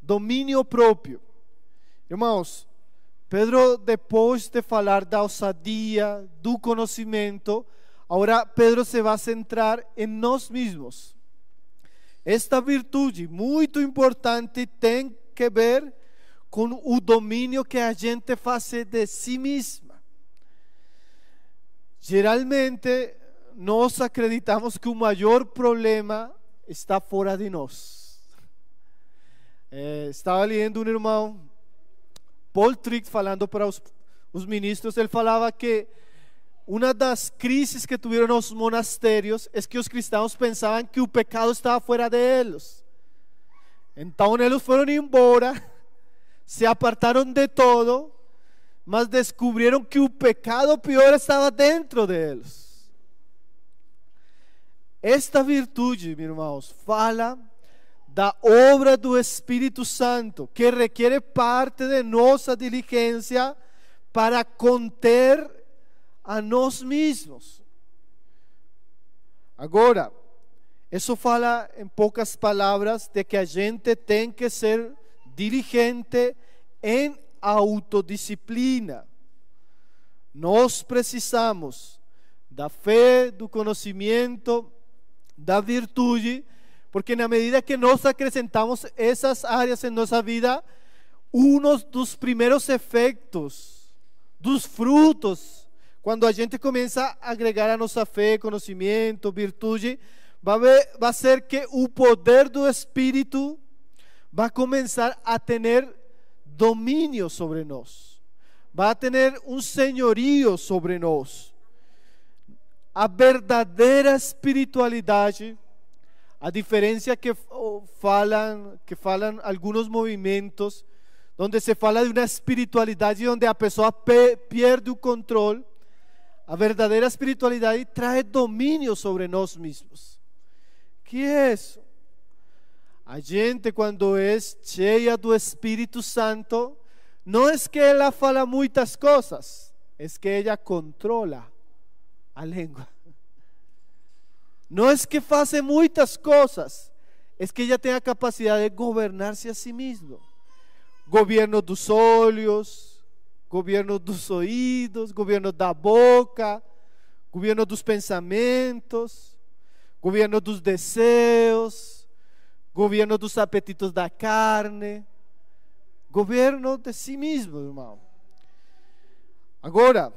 Domínio próprio. Irmãos, Pedro, depois de falar da ousadia, do conhecimento, Ahora Pedro se va a centrar en nos mismos. Esta virtude muito importante tem que ver com o domínio que a gente faz de si mesma. Geralmente, nós acreditamos que o maior problema está fora de nós. Eh, estava lendo um irmão, Paul Trick, falando para os ministros, ele falava que Una de las crisis que tuvieron los monasterios Es que los cristianos pensaban que el pecado estaba fuera de ellos. Entonces ellos fueron embora, [laughs] se apartaron de todo, mas descubrieron que el pecado peor estaba dentro de ellos Esta virtud mis hermanos, fala da obra Del Espíritu Santo, que requiere parte de nuestra Diligencia para conter a nos mismos Ahora Eso fala en pocas Palabras de que a gente Tiene que ser diligente En autodisciplina. Nos precisamos da fe, do conhecimento, da virtud porque en la medida que nos acrescentamos esas áreas en nuestra vida, de dos primeros efectos, los frutos Quando a gente começa a agregar a nossa fé, conhecimento, virtude, vai, ver, vai ser que o poder do Espírito vai começar a ter domínio sobre nós, vai ter um senhorio sobre nós. A verdadeira espiritualidade, a diferença que falam, que falam alguns movimentos, onde se fala de uma espiritualidade onde a pessoa perde o controle, a verdadera espiritualidad y trae dominio sobre nosotros mismos ¿Qué es eso? A gente, cuando es cheia tu Espíritu Santo, No es que ella fala muchas cosas Es que ella controla la lengua No es que hace muchas cosas Es que ella tiene capacidad de gobernarse a sí mismo. Gobierno tus olhos, Gobierno dos oídos, de da boca, governo dos pensamentos, gobierno dos Gobierno de dos apetitos da carne, Gobierno de sí mismo hermano... Ahora...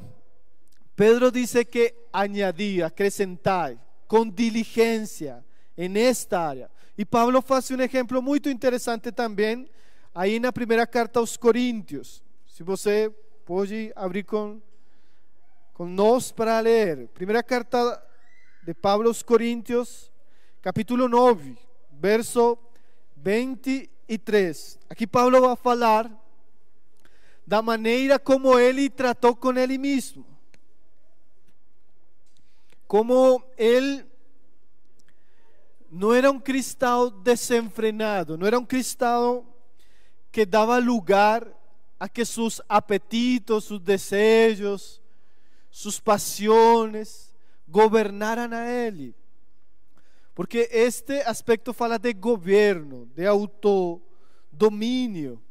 Pedro dice que añadí, acrecentar, con diligencia en esta área. Y Pablo hace un ejemplo muy interesante también ahí en la primera carta a los Corintios. Si Pode abrir con nosotros para leer. Primera carta de Pablo los Corintios capítulo 9, verso 23. aquí va a hablar de la manera como él trató con él mismo. Como él no era un cristal desenfrenado, no era un cristal que daba lugar a que sus apetitos, sus deseos, sus pasiones gobernaran a él. Porque este aspecto fala de gobierno de autodominio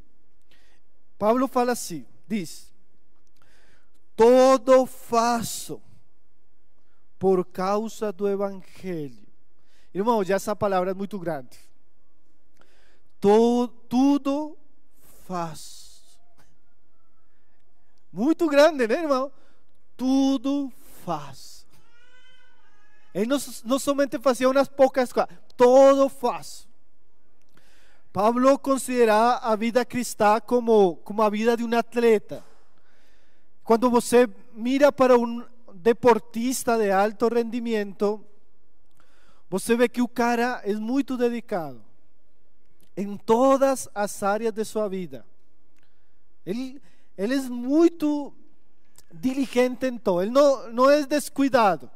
Pablo fala así, dice Todo faço por causa do evangelio Irmão, ya esa palabra es muy grande. Todo, tudo muito grande, né, irmão? Tudo faz. Ele não, não somente fazia umas poucas coisas, todo faz. Pablo considera a vida cristã como, como a vida de um atleta. Quando você mira para um deportista de alto rendimento, você vê que o cara é muito dedicado em todas as áreas de sua vida. Ele ele é muito diligente em todo. ele não, não é descuidado.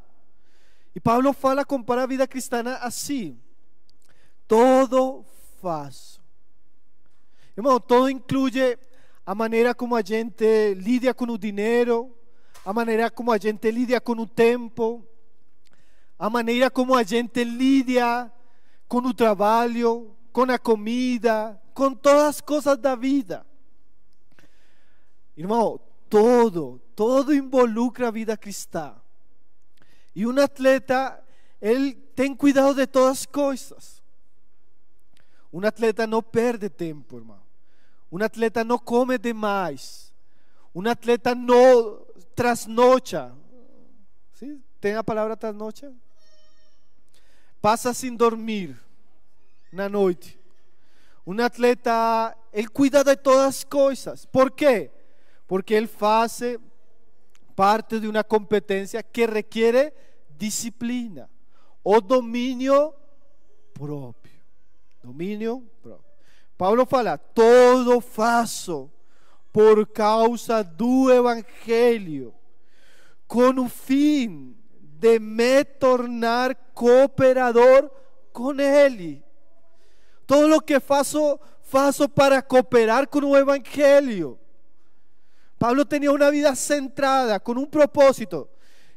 E Paulo fala, compara a vida cristã assim: todo faz. Irmão, todo inclui a maneira como a gente lida com o dinheiro, a maneira como a gente lida com o tempo, a maneira como a gente lida com o trabalho, com a comida, com todas as coisas da vida. Hermano, todo, todo involucra a vida cristal y e un um atleta, él tiene cuidado de todas cosas. Un um atleta no perde tiempo hermano. Un um atleta no come más un atleta no trasnocha. ¿Sí? Ten palabra palabra trasnocha? pasa sin dormir una noche un atleta, él cuida de todas cosas. cosas, Por qué? Porque él hace parte de una competencia que requiere disciplina o dominio propio. Dominio propio. Pablo fala: todo fazo por causa del evangelio con un fin de me tornar cooperador con él Todo lo que fazo, faço para cooperar con el evangelio Pablo tenía una vida centrada, con un propósito.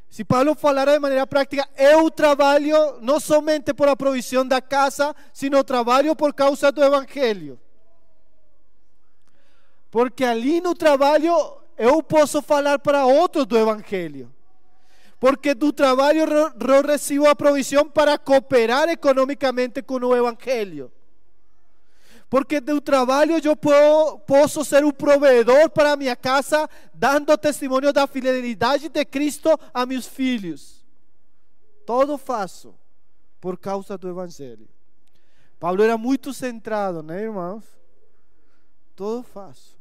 Si Pablo falara de manera práctica, eu trabajo no solamente por provisión de da casa, sino trabalho por causa do Evangelio. Porque en no trabajo, eu posso falar para otros do Evangelio. Porque tu trabalho yo recibo la provisión para cooperar económicamente con o Evangelio. Porque do trabalho eu puedo, posso ser um provedor para minha casa, dando testemunho da fidelidade de Cristo a meus filhos. Todo faço por causa do Evangelho. Pablo era muito centrado, né, irmãos? Todo faço.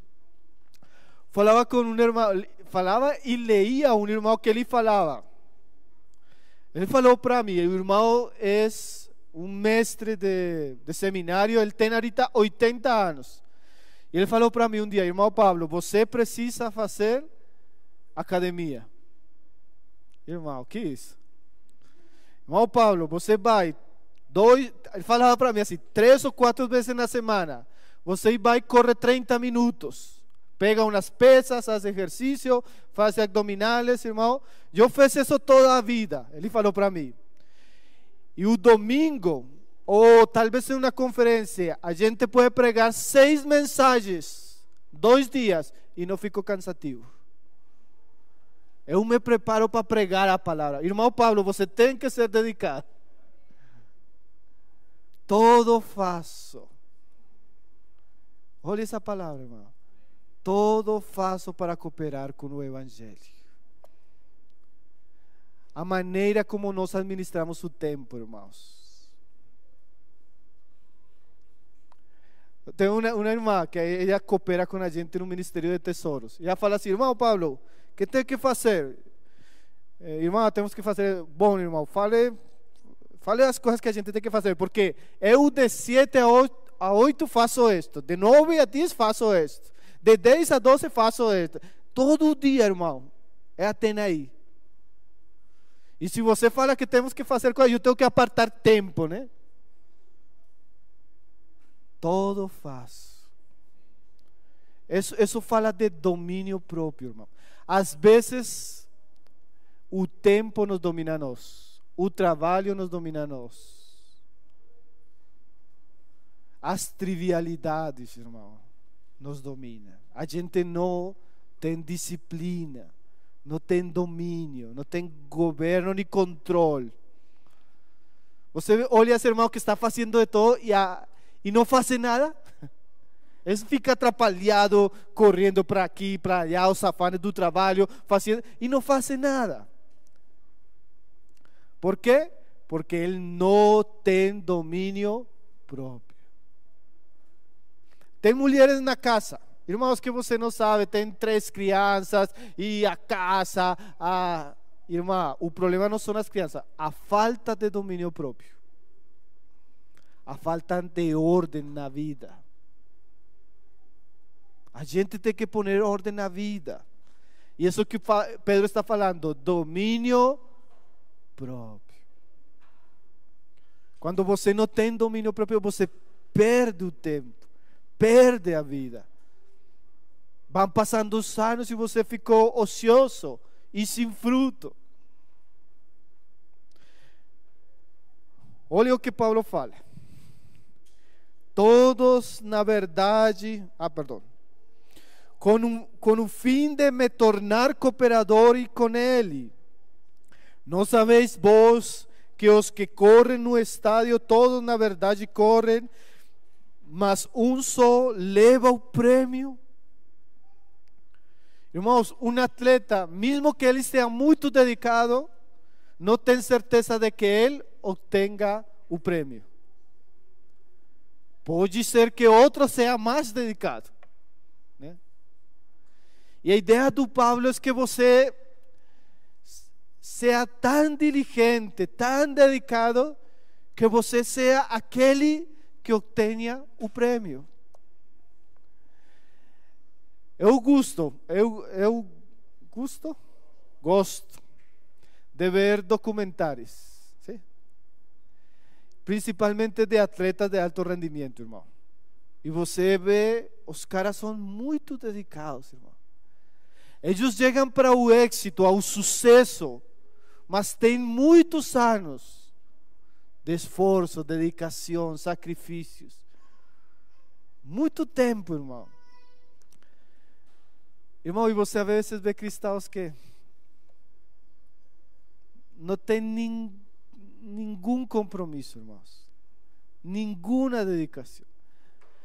Falava com um irmão, falava e leía um irmão que ele falava. Ele falou para mim, o irmão é um mestre de, de seminário, ele tem ahorita 80 anos. E ele falou para mim um dia, irmão Pablo, você precisa fazer academia. Irmão, que isso? Irmão Pablo, você vai dois, ele falava para mim assim, três ou quatro vezes na semana, você vai correr 30 minutos. Pega umas pesas, faz exercício, faz abdominais, irmão. Eu fiz isso toda a vida. Ele falou para mim. E o domingo, ou talvez em uma conferência, a gente pode pregar seis mensagens, dois dias, e não fico cansativo. Eu me preparo para pregar a palavra. Irmão Pablo, você tem que ser dedicado. Todo faço. Olha essa palavra, irmão. Todo faço para cooperar com o Evangelho a maneira como nós administramos o tempo, irmãos. Eu tenho uma, uma irmã que ela coopera com a gente no Ministério de Tesouros. E ela fala assim: irmão Pablo, o que tem que fazer? Eh, irmão, temos que fazer. Bom, irmão, fale, fale as coisas que a gente tem que fazer, porque eu de 7 a 8, a 8 faço isto, de 9 a 10 faço isto, de 10 a 12 faço isto. Todo dia, irmão, é até aí. E se você fala que temos que fazer coisa, eu tenho que apartar tempo, né? Todo faz. Isso, isso fala de domínio próprio, irmão. Às vezes, o tempo nos domina a nós. O trabalho nos domina a nós. As trivialidades, irmão, nos domina. A gente não tem disciplina. No dominio No tiene gobierno ni control control. Você a ese hermano que está haciendo de todo Y no hace não nada. Él [laughs] fica atrapalhado, corriendo para aquí para allá, los afanes do trabajo Y no não nada. Por qué? Porque no tiene dominio propio próprio. mujeres en la casa Irmãos, que você não sabe, tem três crianças e a casa. A... Irmã, o problema não são as crianças, a falta de domínio próprio. A falta de ordem na vida. A gente tem que pôr ordem na vida. E isso que Pedro está falando, domínio próprio. Quando você não tem domínio próprio, você perde o tempo, perde a vida. Vão passando os anos e você ficou ocioso e sem fruto. Olha o que Paulo fala. Todos, na verdade, ah, perdão, com, um, com o fim de me tornar cooperador e com ele. Não sabeis vós que os que correm no estádio, todos na verdade correm, mas um só leva o prêmio. Irmãos, um atleta, mesmo que ele esteja muito dedicado, não tem certeza de que ele obtenha o prêmio. Pode ser que outro seja mais dedicado. Né? E a ideia do Pablo é que você seja tão diligente, tão dedicado, que você seja aquele que obtenha o prêmio. Eu gosto, eu, eu gosto, gosto de ver documentários, sim? principalmente de atletas de alto rendimento, irmão. E você vê, os caras são muito dedicados, irmão. Eles chegam para o êxito, ao sucesso, mas têm muitos anos de esforço, dedicação, sacrifícios. Muito tempo, irmão. Hermano, y você a veces ve cristãos que No tienen ningún compromiso Ninguna Ninguna dedicación.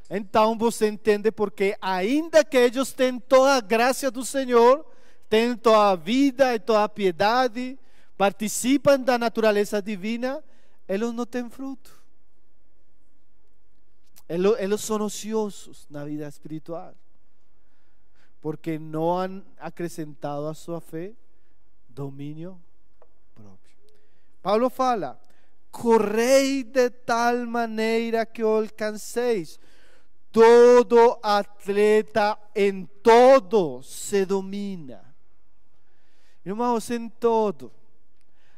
dedicação. Então porque, ainda que ellos tengan toda gracia gracia señor, Señor toda vida y toda piedad Participan de la naturaleza divina, Ellos no tienen fruto. Ellos son ociosos en la vida espiritual porque no han acrecentado a su fe dominio propio. Pablo fala: Correis de tal manera que alcancéis. Todo atleta en todo se domina. hermanos en em todo.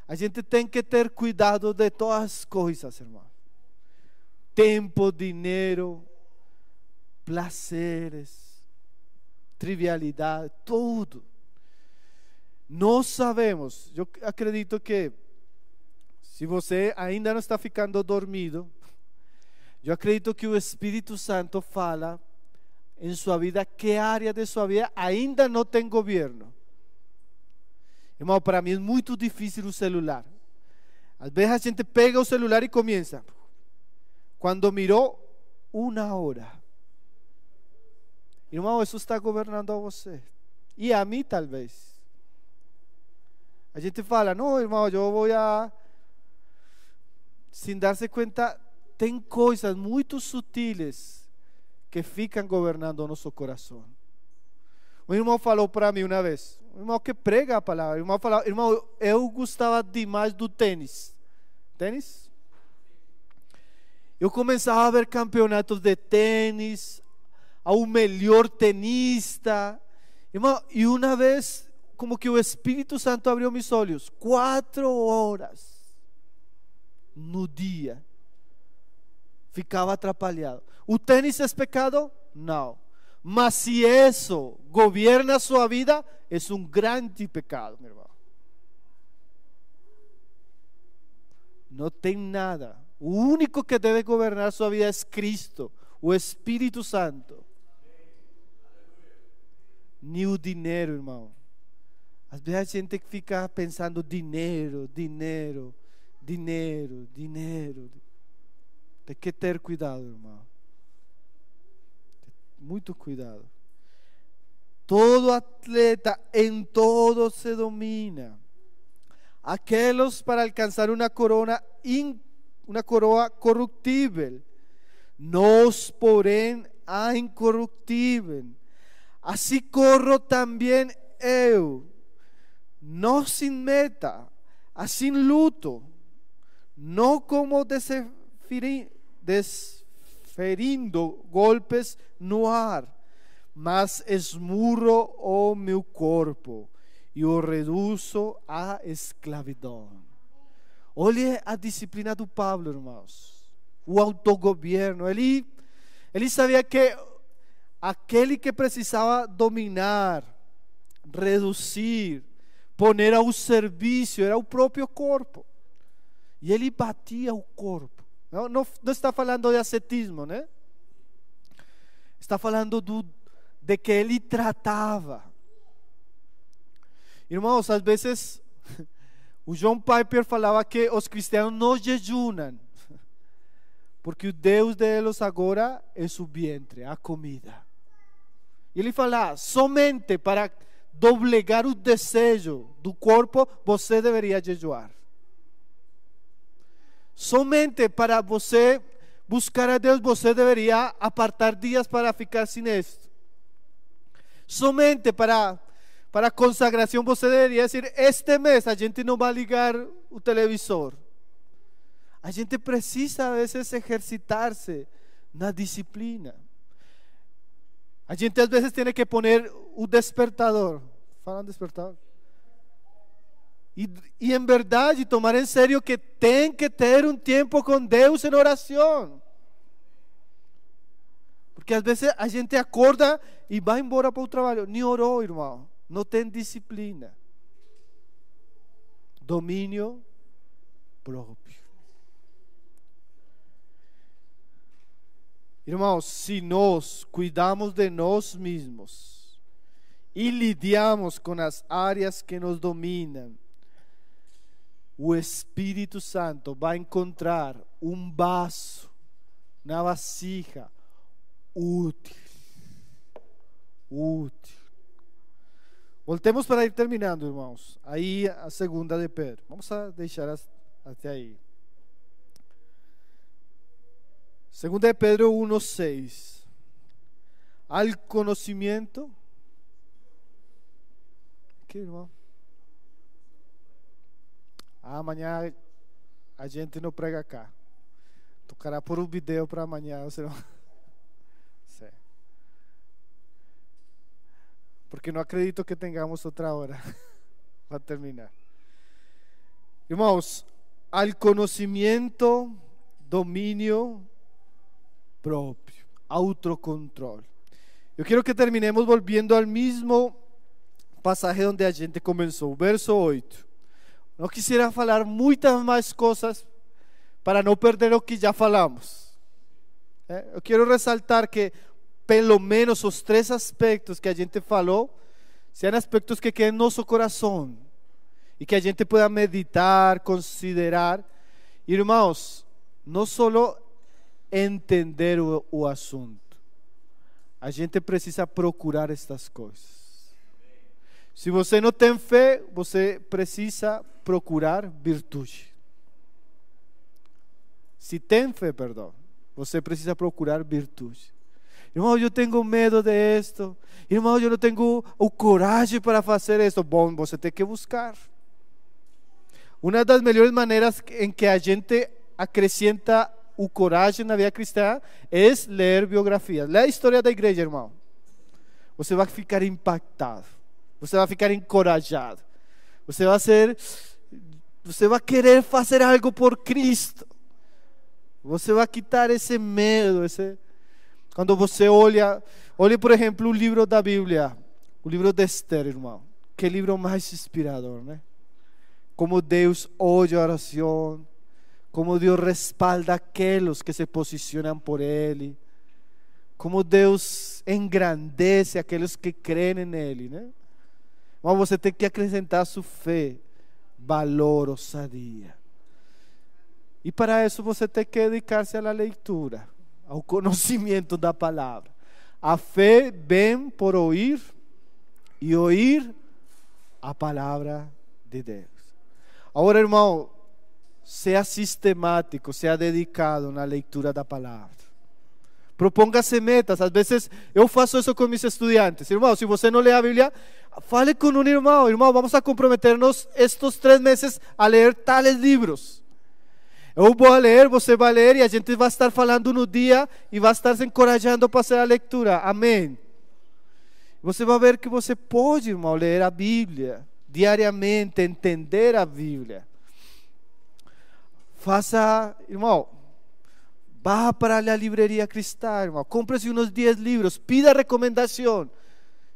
A gente tiene que tener cuidado de todas las cosas irmão. Tempo, dinero placeres, Trivialidad, todo. No sabemos, Yo acredito que Si usted ainda no está ficando dormido, Yo acredito que el Espíritu Santo fala en su vida ¿Qué área de su vida ainda no tiene gobierno Hermano, para mí es muy difícil un celular. A veces la gente pega el celular y e comienza Cuando miró Una hora. Irmão, Jesus está governando a você. E a mim, talvez. A gente fala, não, irmão, eu vou a. Sem dar-se conta, tem coisas muito sutiles que ficam governando o nosso coração. Um irmão falou para mim uma vez, um irmão que prega a palavra, irmão falou, irmão, eu gostava demais do tênis. Tênis? Eu começava a ver campeonatos de tênis, a un mejor tenista. y una vez, como que el Espíritu Santo abrió mis ojos, cuatro horas no día ficaba atrapalhado. el tenis es pecado? no, Mas si eso gobierna su vida, es un gran pecado, no hermano. No nada. lo único que debe gobernar su vida es Cristo, o Espíritu Santo. nem o dinheiro, irmão. Às vezes a gente tem que ficar pensando dinheiro, dinheiro, dinheiro, dinheiro. Tem que ter cuidado, irmão. Muito cuidado. Todo atleta em todo se domina. aquelos para alcançar uma corona in, uma coroa corruptível. nos porém, a incorruptível. Así corro también eu, No sin meta, Así ah, luto, No como desferindo golpes no ar, mas esmurro o oh, mi cuerpo Y o reduzo a Esclavitud Oye a disciplina do Pablo, irmãos. O autogoverno. Él ele sabia que aquele que precisava dominar, reduzir, poner ao serviço, era o próprio corpo. E ele batia o corpo. Não, não, não está falando de ascetismo, né? Está falando do, de que ele tratava. Irmãos, às vezes [laughs] o John Piper falava que os cristãos não jejunam, [laughs] porque o Deus deles agora é o ventre, a comida. él le fala: somente para doblegar un deseo del cuerpo usted debería jejuar. Somente para usted buscar a Dios usted debería apartar días para ficar sin esto Somente para para consagración usted debería decir este mes a gente no va a ligar el televisor. A gente precisa, a veces ejercitarse una disciplina. A gente às vezes tem que poner o despertador. Falam despertador. E, e em verdade tomar em sério que tem que ter um tempo com Deus em oração. Porque às vezes a gente acorda e vai embora para o trabalho. Nem orou, irmão. Não tem disciplina. Domínio próprio. Irmãos, se nós cuidamos de nós mesmos e lidamos com as áreas que nos dominam, o Espírito Santo vai encontrar um vaso na vasija útil. Útil. Voltemos para ir terminando, irmãos. Aí a segunda de Pedro. Vamos a deixar até aí. Segunda de Pedro 1.6. Al conocimiento. ¿Qué, Ah mañana a gente no prega acá Tocará por un video para mañana [laughs] Porque no acredito que tengamos otra hora [laughs] para terminar. vamos al conocimiento, dominio, propio, autocontrol. Yo quiero que terminemos volviendo al mismo pasaje donde a gente comenzou, verso 8. Não quisiera falar muitas mais coisas para não perder o que já falamos. Eu eh, quero ressaltar que, pelo menos, os três aspectos que a gente falou sejam aspectos que quedem no nosso coração e que a gente pueda meditar, considerar. Irmãos, não só entender o, asunto assunto. A gente precisa procurar estas cosas Si você no tem fe você precisa procurar virtud Si tem fe Perdón você precisa procurar virtude. Irmão, eu tenho medo de esto Irmão, eu não tenho coraje para hacer esto Bom, você tem que buscar. Una de las melhores maneras En em que a gente acrecienta o coragem na vida cristã é ler biografias. Lê a história da igreja, irmão. Você vai ficar impactado. Você vai ficar encorajado. Você vai ser você vai querer fazer algo por Cristo. Você vai quitar esse medo, esse quando você olha, olhe por exemplo o livro da Bíblia, o livro de Esther, irmão. Que livro mais inspirador, né? Como Deus ouve a oração, como Deus respalda aqueles que se posicionam por Ele, como Deus engrandece aqueles que creem nele, né? Mas você tem que acrescentar sua fé, valor, ousadia. E para isso você tem que dedicar-se à leitura, ao conhecimento da palavra. A fé vem por ouvir e ouvir a palavra de Deus. Agora, irmão, Sea sistemático, sea dedicado na leitura da palavra. Proponga-se metas. Às vezes eu faço isso com meus estudantes. Irmão, se você não lê a Bíblia, fale com um irmão. Irmão, vamos a comprometer-nos estes três meses a ler tales livros. Eu vou ler, você vai ler e a gente vai estar falando no dia e vai estar se encorajando para fazer a leitura. Amém. Você vai ver que você pode, irmão, ler a Bíblia diariamente, entender a Bíblia. Faça, irmão, va para la librería cristal irmão. compre unos uns 10 libros pida recomendación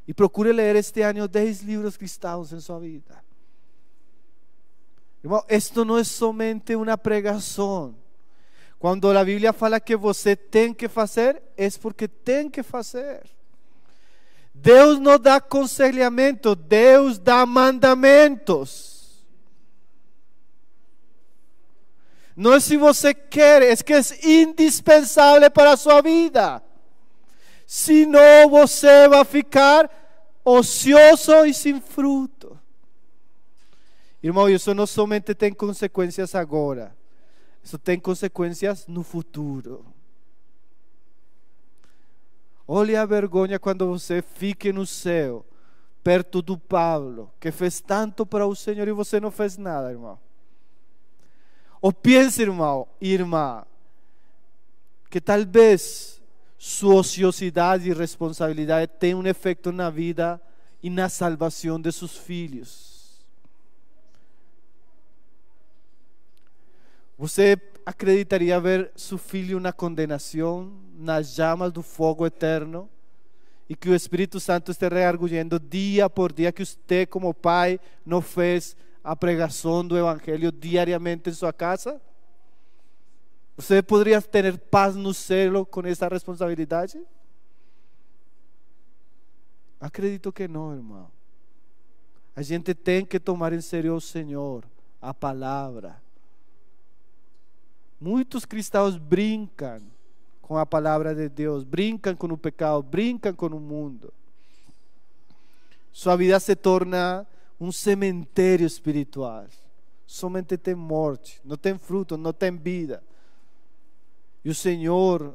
Y e procure leer este año 10 libros cristãos En em su vida. esto no es somente Una pregación Cuando la Biblia fala que você tem que hacer Es porque tem que fazer. Deus não da aconselhamento, Deus da mandamentos. Não é se você quer, é que é indispensável para a sua vida. Senão você vai ficar ocioso e sem fruto. Irmão, isso não somente tem consequências agora, isso tem consequências no futuro. Olhe a vergonha quando você fique no céu, perto do Pablo, que fez tanto para o Senhor e você não fez nada, irmão. Ou pense, irmão e irmã, que talvez sua ociosidade e responsabilidade tenham um efeito na vida e na salvação de seus filhos. Você acreditaria ver seu filho na condenação, nas chamas do fogo eterno? e que o Espírito Santo esteja rearguendo dia por dia que você, como pai, não fez a pregação do Evangelho diariamente em sua casa? Você poderia ter paz no céu com essa responsabilidade? Acredito que não, irmão. A gente tem que tomar em serio, o Senhor, a palavra. Muitos cristãos brincam com a palavra de Deus, brincam com o pecado, brincam com o mundo. Sua vida se torna um cemitério espiritual. Somente tem morte, não tem fruto, não tem vida. E o Senhor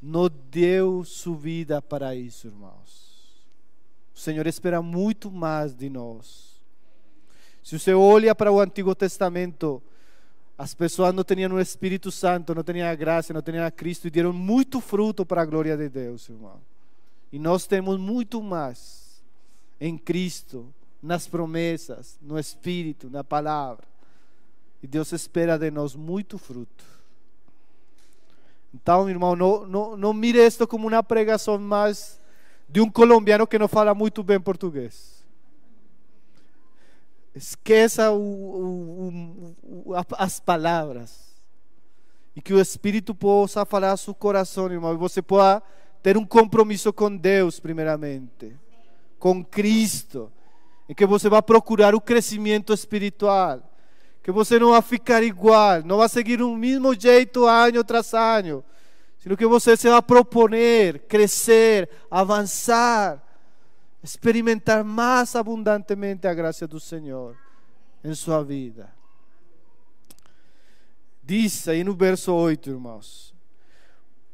não deu sua vida para isso, irmãos. O Senhor espera muito mais de nós. Se você olha para o Antigo Testamento, as pessoas não tinham o Espírito Santo, não tinham a graça, não tinham a Cristo e deram muito fruto para a glória de Deus, irmão. E nós temos muito mais em Cristo nas promessas, no Espírito, na palavra. E Deus espera de nós muito fruto. Então, irmão, não, não, não mire isto como uma pregação mais de um colombiano que não fala muito bem português. Esqueça o, o, o, as palavras. E que o Espírito possa falar ao seu coração, irmão. E você possa ter um compromisso com Deus, primeiramente. Com Cristo em que você vai procurar o crescimento espiritual, que você não vai ficar igual, não vai seguir o mesmo jeito ano tras ano, sino que você se vai proponer crescer, avançar, experimentar mais abundantemente a graça do Senhor em sua vida. Diz aí no verso 8, irmãos: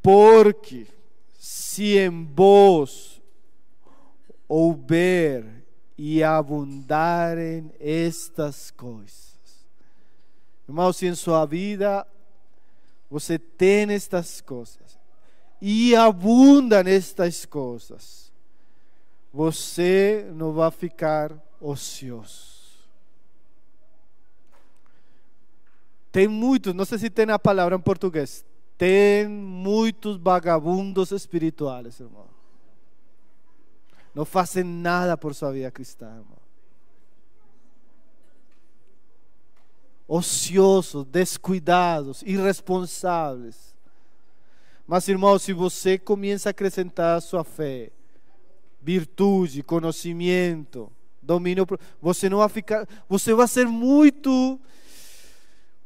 Porque se em vós houver e abundarem estas coisas. Irmãos, em sua vida, você tem estas coisas e abunda nestas coisas. Você não vai ficar ocioso. Tem muitos, não sei se tem a palavra em português, tem muitos vagabundos espirituais, irmão no hacen nada por su vida cristiana. Ociosos, descuidados, irresponsáveis. Mas, irmão, se você começa a acrescentar a sua fé, virtude, conhecimento, domínio, você não vai ficar, você vai ser muito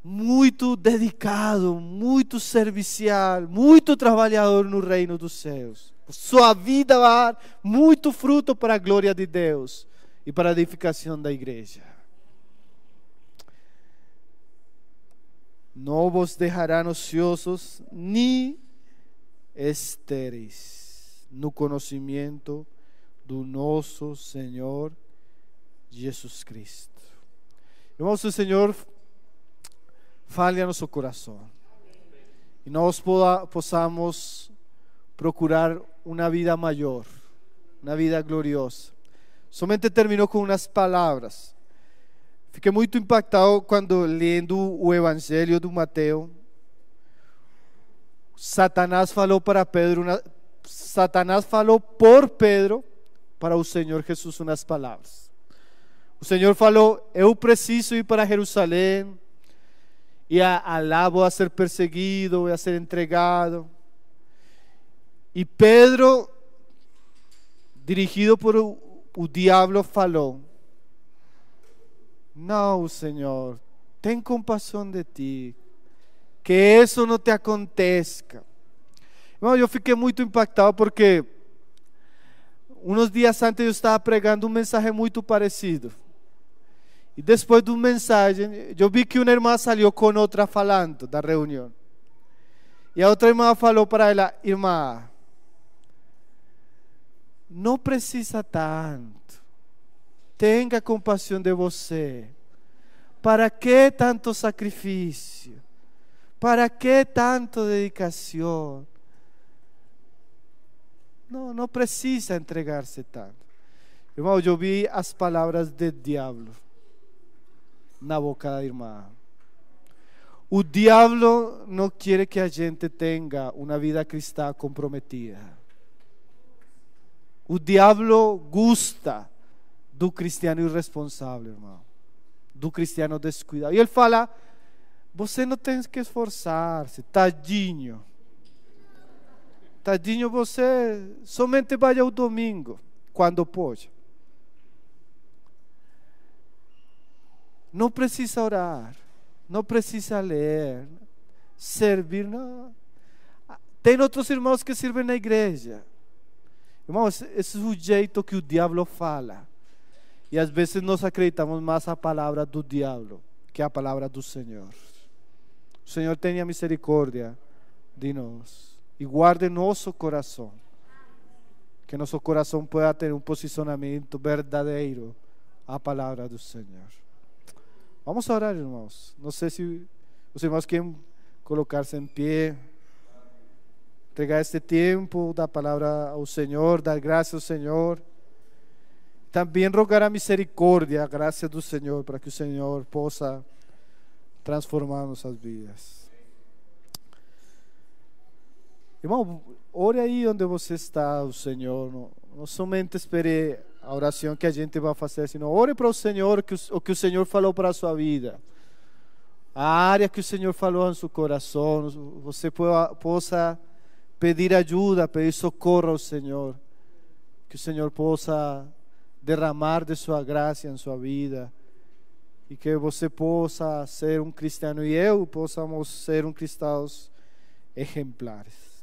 muito dedicado, muito servicial, muito trabalhador no reino dos céus. Sua vida vai dar muito fruto para a glória de Deus e para a edificação da igreja. Não vos deixará ociosos, nem estéreis no conhecimento do nosso Senhor Jesus Cristo. Irmãos, o Senhor falle a nuestro corazón y nos possamos procurar una vida mayor, una vida gloriosa. Somente termino con unas palabras Fique muy impactado Cuando leyendo o Evangelio de Mateo Satanás falou para Pedro, Satanás falou por Pedro para el Señor Jesús unas palabras El Señor falou: Eu preciso ir para Jerusalén y alabo a ser perseguido, voy a ser entregado. Y Pedro, dirigido por el diablo, falou: No, Señor, ten compasión de ti, que eso no te acontezca. Bueno, yo fiquei muy impactado porque unos días antes yo estaba pregando un mensaje muy parecido. E depois de um mensagem, eu vi que uma irmã saiu com outra falando da reunião. E a outra irmã falou para ela: Irmã, não precisa tanto. Tenha compaixão de você. Para que tanto sacrifício? Para que tanto dedicação? Não, não precisa entregar-se tanto. Irmão, eu vi as palavras do diabo. boca la hermana O diablo no quiere que a gente tenga una vida cristã comprometida. O diablo gusta do cristiano irresponsable hermano, Do cristiano descuidado. y e él fala: você não tem que esforçar-se, tadinho. Tadinho, você somente vaya ao domingo, cuando pode. Não precisa orar, não precisa ler, servir, não. Tem outros irmãos que servem na igreja. Irmãos, esse é o jeito que o diabo fala. E às vezes nós acreditamos mais a palavra do diabo que a palavra do Senhor. O Senhor tenha misericórdia de nós e guarde nosso coração. Que nosso coração possa ter um posicionamento verdadeiro à palavra do Senhor. Vamos a orar, hermanos. No sé si los hermanos quieren colocarse en pie. entregar este tiempo, dar palabra al Señor, dar gracias al Señor. También rogar a misericordia, gracias al do para que el Señor possa transformar nuestras vidas. Hermano, ore ahí donde você está, o Señor. No somente espere a oração que a gente vai fazer assim, ore para o Senhor que o, o que o Senhor falou para a sua vida. A área que o Senhor falou no seu coração, você possa pedir ajuda, pedir socorro ao Senhor. Que o Senhor possa derramar de sua graça em sua vida e que você possa ser um cristiano e eu possamos ser um cristãos exemplares.